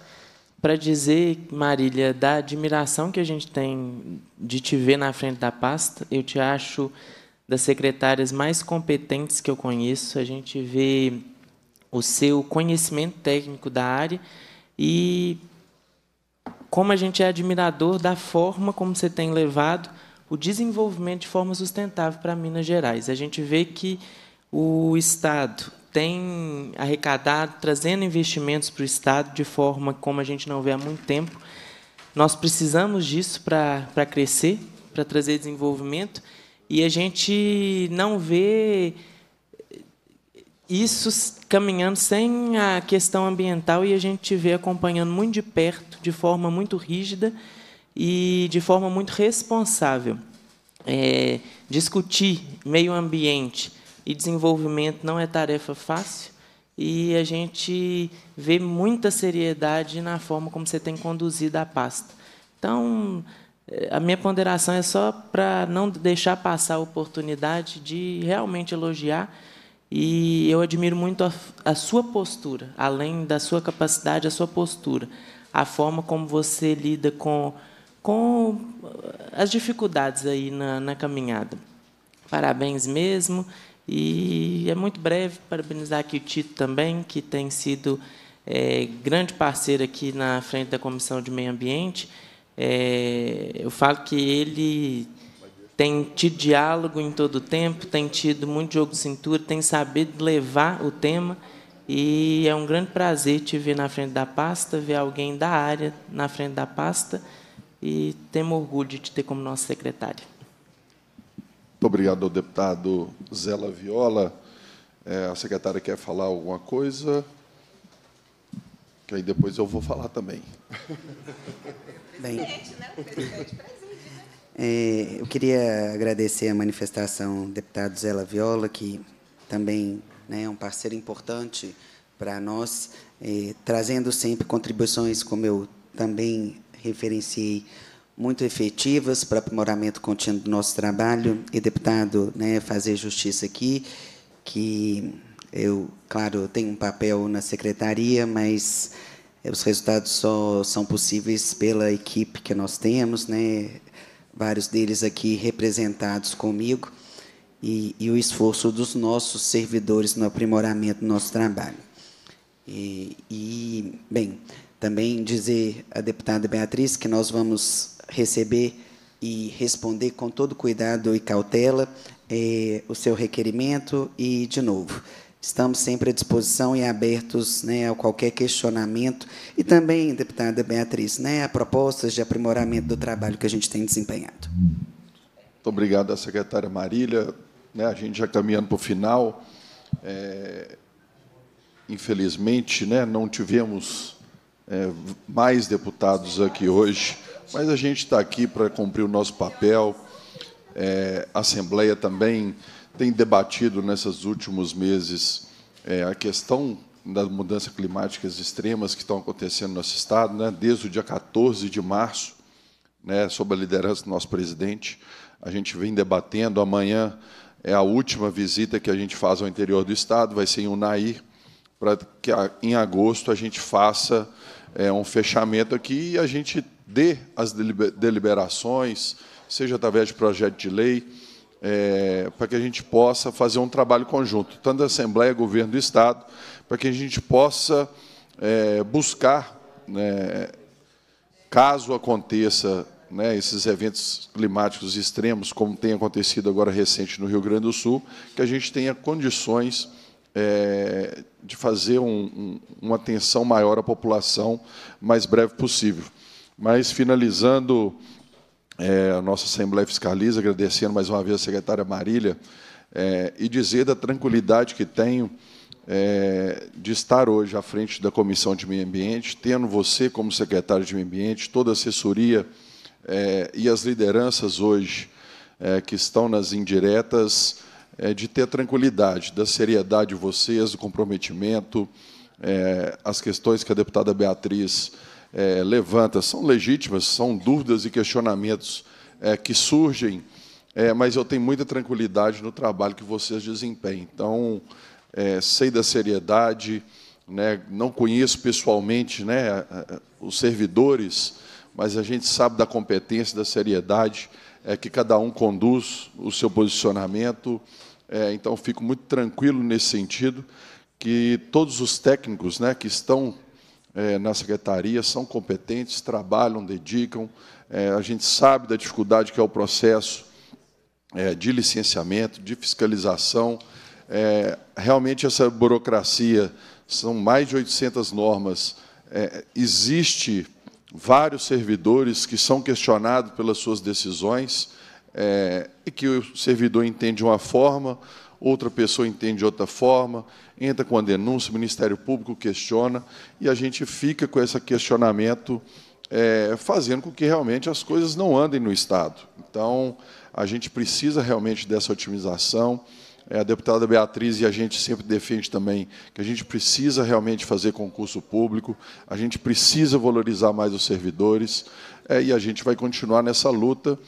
para dizer, Marília, da admiração que a gente tem de te ver na frente da pasta. Eu te acho das secretárias mais competentes que eu conheço. A gente vê o seu conhecimento técnico da área e como a gente é admirador da forma como você tem levado o desenvolvimento de forma sustentável para Minas Gerais. A gente vê que o Estado tem arrecadado, trazendo investimentos para o Estado de forma como a gente não vê há muito tempo. Nós precisamos disso para, para crescer, para trazer desenvolvimento, e a gente não vê isso caminhando sem a questão ambiental e a gente vê acompanhando muito de perto, de forma muito rígida, e de forma muito responsável. É, discutir meio ambiente e desenvolvimento não é tarefa fácil e a gente vê muita seriedade na forma como você tem conduzido a pasta. Então, é, a minha ponderação é só para não deixar passar a oportunidade de realmente elogiar. E eu admiro muito a, a, sua postura, além da sua capacidade, a sua postura, a forma como você lida com com eh, as dificuldades aí na, na caminhada. Parabéns mesmo. E é muito breve, parabenizar aqui o Tito também, que tem sido é, grande parceiro aqui na frente da Comissão de Meio Ambiente. É, eu falo que ele tem tido diálogo em todo o tempo, tem tido muito jogo de cintura, tem sabido levar o tema. E é um grande prazer te ver na frente da pasta, ver alguém da área na frente da pasta e temos orgulho de te ter como nosso secretário. Muito obrigado deputado Zela Viola. É, a secretária quer falar alguma coisa? Que aí depois eu vou falar também. Bem, é, né? né? é eu queria agradecer a manifestação do deputado Zela Viola, que também né, é um parceiro importante para nós, é, trazendo sempre contribuições, como eu também referenciei, muito efetivas para aprimoramento contínuo do nosso trabalho. E, deputado, né, fazer justiça aqui, que eu, claro, tenho um papel na secretaria, mas eh, os resultados só são possíveis pela equipe que nós temos, né? vários deles aqui representados comigo, e, e o esforço dos nossos servidores no aprimoramento do nosso trabalho. E, e bem, também dizer à deputada Beatriz que nós vamos receber e responder com todo cuidado e cautela é, o seu requerimento e, de novo, estamos sempre à disposição e abertos né, a qualquer questionamento e também, deputada Beatriz, né, a propostas de aprimoramento do trabalho que a gente tem desempenhado. Muito obrigado à secretária Marília. Né, a gente já caminhando para o final. É, infelizmente, né, não tivemos é, mais deputados aqui hoje, mas a gente está aqui para cumprir o nosso papel. É, a Assembleia também tem debatido nesses últimos meses é, a questão das mudanças climáticas extremas que estão acontecendo no nosso Estado, né? desde o dia 14 de março, né, sob a liderança do nosso presidente. A gente vem debatendo. Amanhã é a última visita que a gente faz ao interior do Estado, vai ser em Unaí, para que em agosto a gente faça é, um fechamento aqui e a gente dê as deliberações, seja através de projeto de lei, é, para que a gente possa fazer um trabalho conjunto, tanto da Assembleia, Governo do Estado, para que a gente possa é, buscar, né, caso aconteça né, esses eventos climáticos extremos, como tem acontecido agora recente no Rio Grande do Sul, que a gente tenha condições é, de fazer um, um, uma atenção maior à população, mais breve possível. Mas, finalizando é, a nossa Assembleia Fiscaliza, agradecendo mais uma vez a secretária Marília, é, e dizer da tranquilidade que tenho é, de estar hoje à frente da Comissão de Meio Ambiente, tendo você como secretário de Meio Ambiente, toda a assessoria é, e as lideranças hoje é, que estão nas indiretas, é, de ter tranquilidade, da seriedade de vocês, do comprometimento, é, as questões que a deputada Beatriz é, levanta são legítimas, são dúvidas e questionamentos é, que surgem, é, mas eu tenho muita tranquilidade no trabalho que vocês desempenham. Então, é, sei da seriedade, né, não conheço pessoalmente né, os servidores, mas a gente sabe da competência, da seriedade é que cada um conduz o seu posicionamento é, então, fico muito tranquilo nesse sentido, que todos os técnicos né, que estão é, na secretaria são competentes, trabalham, dedicam. É, a gente sabe da dificuldade que é o processo é, de licenciamento, de fiscalização. É, realmente, essa burocracia, são mais de 800 normas. É, existe vários servidores que são questionados pelas suas decisões é, e que o servidor entende uma forma, outra pessoa entende outra forma, entra com a denúncia, o Ministério Público questiona, e a gente fica com esse questionamento, é, fazendo com que realmente as coisas não andem no Estado. Então, a gente precisa realmente dessa otimização. É, a deputada Beatriz e a gente sempre defende também que a gente precisa realmente fazer concurso público, a gente precisa valorizar mais os servidores é, e a gente vai continuar nessa luta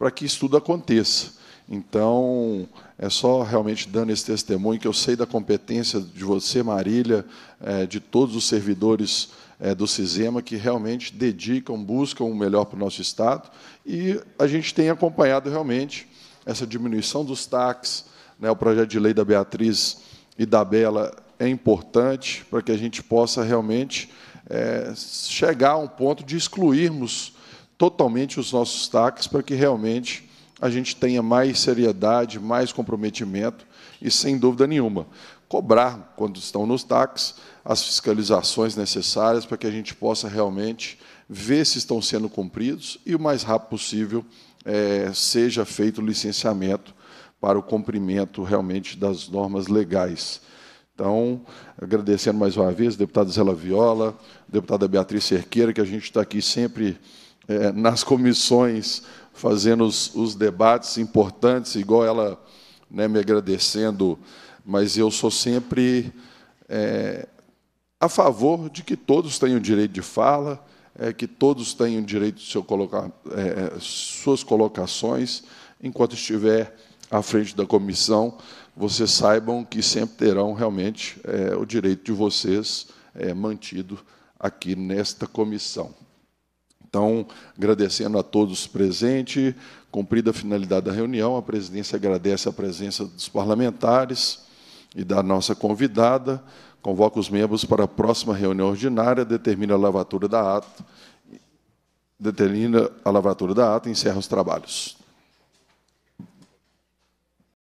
para que isso tudo aconteça. Então, é só realmente dando esse testemunho que eu sei da competência de você, Marília, é, de todos os servidores é, do Cisema que realmente dedicam, buscam o melhor para o nosso Estado. E a gente tem acompanhado realmente essa diminuição dos taxas. Né, o projeto de lei da Beatriz e da Bela é importante para que a gente possa realmente é, chegar a um ponto de excluirmos totalmente os nossos taques para que realmente a gente tenha mais seriedade, mais comprometimento e, sem dúvida nenhuma, cobrar, quando estão nos taques, as fiscalizações necessárias para que a gente possa realmente ver se estão sendo cumpridos e, o mais rápido possível, é, seja feito o licenciamento para o cumprimento realmente das normas legais. Então, agradecendo mais uma vez, deputada Zela Viola, deputada Beatriz Cerqueira, que a gente está aqui sempre é, nas comissões, fazendo os, os, debates importantes, igual ela né, me agradecendo, mas eu sou sempre é, a favor de que todos tenham direito de fala, é, que todos tenham direito de seu colocar, é, suas colocações, enquanto estiver à frente da comissão, vocês saibam que sempre terão realmente é, o direito de vocês é, mantido aqui nesta comissão. Então, agradecendo a todos presentes, cumprida a finalidade da reunião, a presidência agradece a presença dos parlamentares e da nossa convidada, convoca os membros para a próxima reunião ordinária, determina a lavatura da ata, determina a lavatura da ata e encerra os trabalhos.